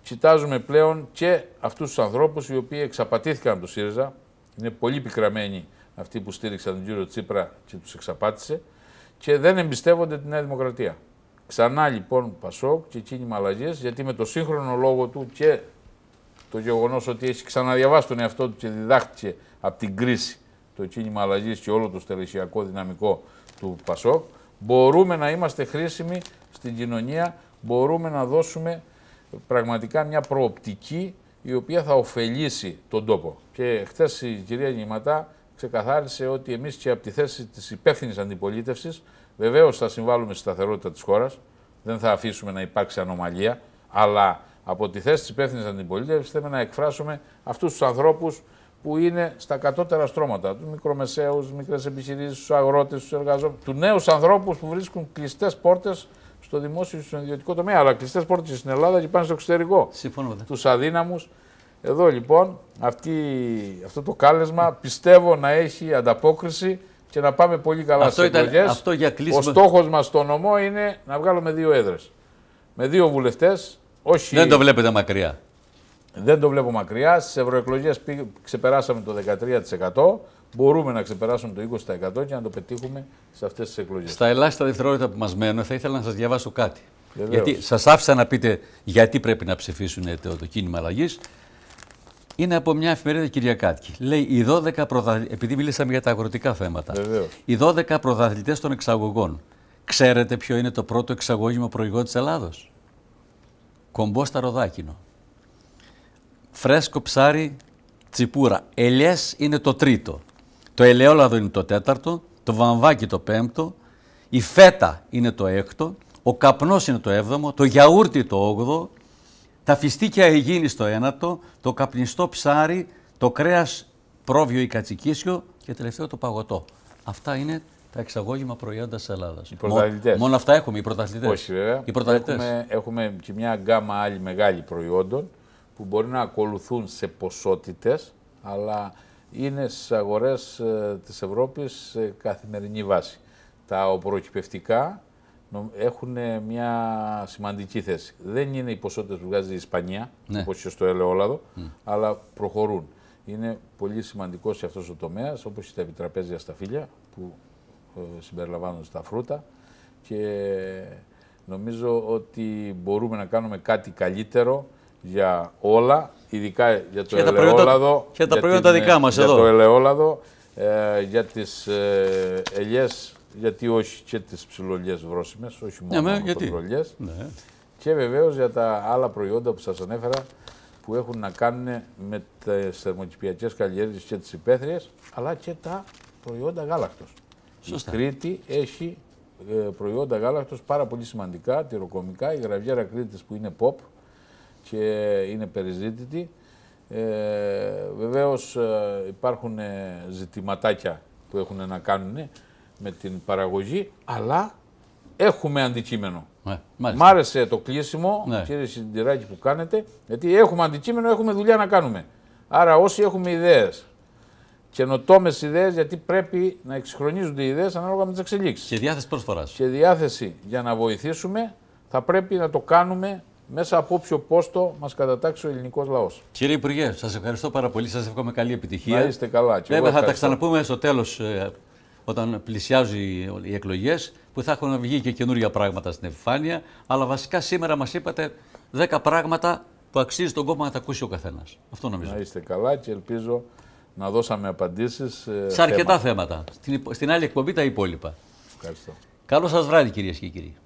Κοιτάζουμε πλέον και αυτούς τους ανθρώπους οι οποίοι εξαπατήθηκαν από το ΣΥΡΙΖΑ. Είναι πολύ πικραμένοι αυτοί που στήριξαν τον κύριο Τσίπρα και τους εξαπάτησε. Και δεν εμπιστεύονται τη Νέα Δημοκρατία. Ξανά λοιπόν Πασόκ και κίνημα αλλαγές, γιατί με το σύγχρονο λόγο του και το γεγονός ότι έχει ξαναδιαβάσει τον εαυτό του και διδάχτηκε από την κρίση το κίνημα αλλαγή και όλο το στελεχειακό δυναμικό του Πασόκ, μπορούμε να είμαστε χρήσιμοι στην κοινωνία, μπορούμε να δώσουμε πραγματικά μια προοπτική η οποία θα ωφελήσει τον τόπο. Και χθες η κυρία Νηματά ξεκαθάρισε ότι εμείς και από τη θέση της υπεύθυνης αντιπολίτευσης Βεβαίως θα συμβάλλουμε στη σταθερότητα της χώρας, δεν θα αφήσουμε να υπάρξει ανομαλία, αλλά από τη θέση της υπεύθυνης αντιπολίτευσης θέλουμε να εκφράσουμε αυτούς τους ανθρώπους που είναι στα κατώτερα στρώματα, τους μικρομεσαίους, μικρές επιχειρήσεις, τους αγρότες, τους εργαζόμενους, τους νέους ανθρώπους που βρίσκουν κλειστές πόρτες στο δημόσιο και στον ιδιωτικό τομέα, αλλά κλειστές πόρτες στην Ελλάδα και πάνε στο εξωτερικό. Συμφωνώ. Ναι. Τους αδύναμους. Εδώ λοιπόν αυτή, αυτό το κάλεσμα πιστεύω να έχει ανταπόκριση και να πάμε πολύ καλά στι στις Αυτό Ο στόχος μας στο νομό είναι να βγάλουμε δύο έδρες. Με δύο βουλευτές, όχι... Δεν το βλέπετε μακριά. Δεν το βλέπω μακριά. Στις ευρωεκλογές ξεπεράσαμε το 13%. Μπορούμε να ξεπεράσουμε το 20% και να το πετύχουμε σε αυτές τις εκλογές. Στα ελάχιστα δευτερόλεπτα που μας μένουν, θα ήθελα να σας διαβάσω κάτι. Γιατί σας άφησα να πείτε γιατί πρέπει να ψηφίσουν το κίνημα αλλαγής είναι από μια εφημερίδα Κυριακάτικη. Λέει οι 12 προδα... Επειδή μιλήσαμε για τα αγροτικά θέματα. Οι 12 πρωταθλητές των εξαγωγών. Ξέρετε ποιο είναι το πρώτο εξαγώγημο προηγό της Ελλάδος. Κομπό στα ροδάκινο. Φρέσκο ψάρι τσιπούρα. Ελιές είναι το τρίτο. Το ελαιόλαδο είναι το τέταρτο. Το βαμβάκι το πέμπτο. Η φέτα είναι το έκτο. Ο καπνός είναι το έβδομο. Το γιαούρτι το όγδο τα φιστίκια υγιεινή στο ένατο, το καπνιστό ψάρι, το κρέας πρόβιο ή κατσικίσιο και τελευταίο το παγωτό. Αυτά είναι τα εξαγώγημα προϊόντα της Ελλάδας. Μόνο αυτά έχουμε, οι πρωταθλητές. Όχι, βέβαια. Οι πρωταθλητές. Έχουμε, έχουμε και μια γκάμα άλλη μεγάλη προϊόντων που μπορεί να ακολουθούν σε ποσότητες, αλλά είναι στις αγορές ε, της Ευρώπης σε καθημερινή βάση. Τα οπροκυπευτικά έχουν μια σημαντική θέση. Δεν είναι οι ποσότητες που βγάζει η Ισπανία, ναι. όπως και στο ελαιόλαδο, αλλά προχωρούν. Είναι πολύ σημαντικός σε αυτός ο τομέας, όπως τα επιτραπέζια στα φύλλα, που ε, συμπεριλαμβάνονται στα φρούτα. Και νομίζω ότι μπορούμε να κάνουμε κάτι καλύτερο για όλα, ειδικά για το ελαιόλαδο. Για τα προϊόντα δικά μας εδώ. Για το ελαιόλαδο, ε, για τις έλιε. ελιές γιατί όχι και τις ψηλολιές βρόσιμες, όχι ναι, μόνο ναι, Και βεβαίως για τα άλλα προϊόντα που σας ανέφερα, που έχουν να κάνουν με τις θερμοκηπιακές καλλιέργειες και τις υπαίθριες, αλλά και τα προϊόντα γάλακτος. Σωστά. Η Κρήτη έχει ε, προϊόντα γάλακτος πάρα πολύ σημαντικά, τυροκομικά, η γραβιέρα Κρήτης που είναι pop και είναι περιζήτητη. Ε, βεβαίως ε, υπάρχουν ε, ζητηματάκια που έχουν να κάνουν με την παραγωγή, αλλά έχουμε αντικείμενο. Ναι, Μ' άρεσε το κλείσιμο, ναι. κύριε Συντηράκη, που κάνετε, γιατί έχουμε αντικείμενο, έχουμε δουλειά να κάνουμε. Άρα όσοι έχουμε ιδέες, καινοτόμες ιδέες, γιατί πρέπει να εξυγχρονίζονται οι ιδέες ανάλογα με τις εξελίξεις. Και διάθεση προσφοράς. Και διάθεση για να βοηθήσουμε θα πρέπει να το κάνουμε μέσα από όποιο πόστο μας κατατάξει ο ελληνικός λαός. Κύριε Υπουργέ, σας ευχαριστώ πάρα πολύ. Σας εύχομαι καλή επιτυχία. Να καλά. Βέβαια, θα τα ξαναπούμε στο τέλος ε, όταν πλησιάζουν οι εκλογές, που θα έχουν βγει και καινούργια πράγματα στην επιφάνεια. Αλλά βασικά σήμερα μας είπατε 10 πράγματα που αξίζει τον κόμμα να τα ακούσει ο καθένας. Αυτό νομίζω. Να είστε καλά και ελπίζω να δώσαμε απαντήσεις. Ε, σε, αρκετά θέματα. Στην, στην άλλη εκπομπή τα υπόλοιπα. Ευχαριστώ. Καλό σας βράδυ, κυρίες και κύριοι.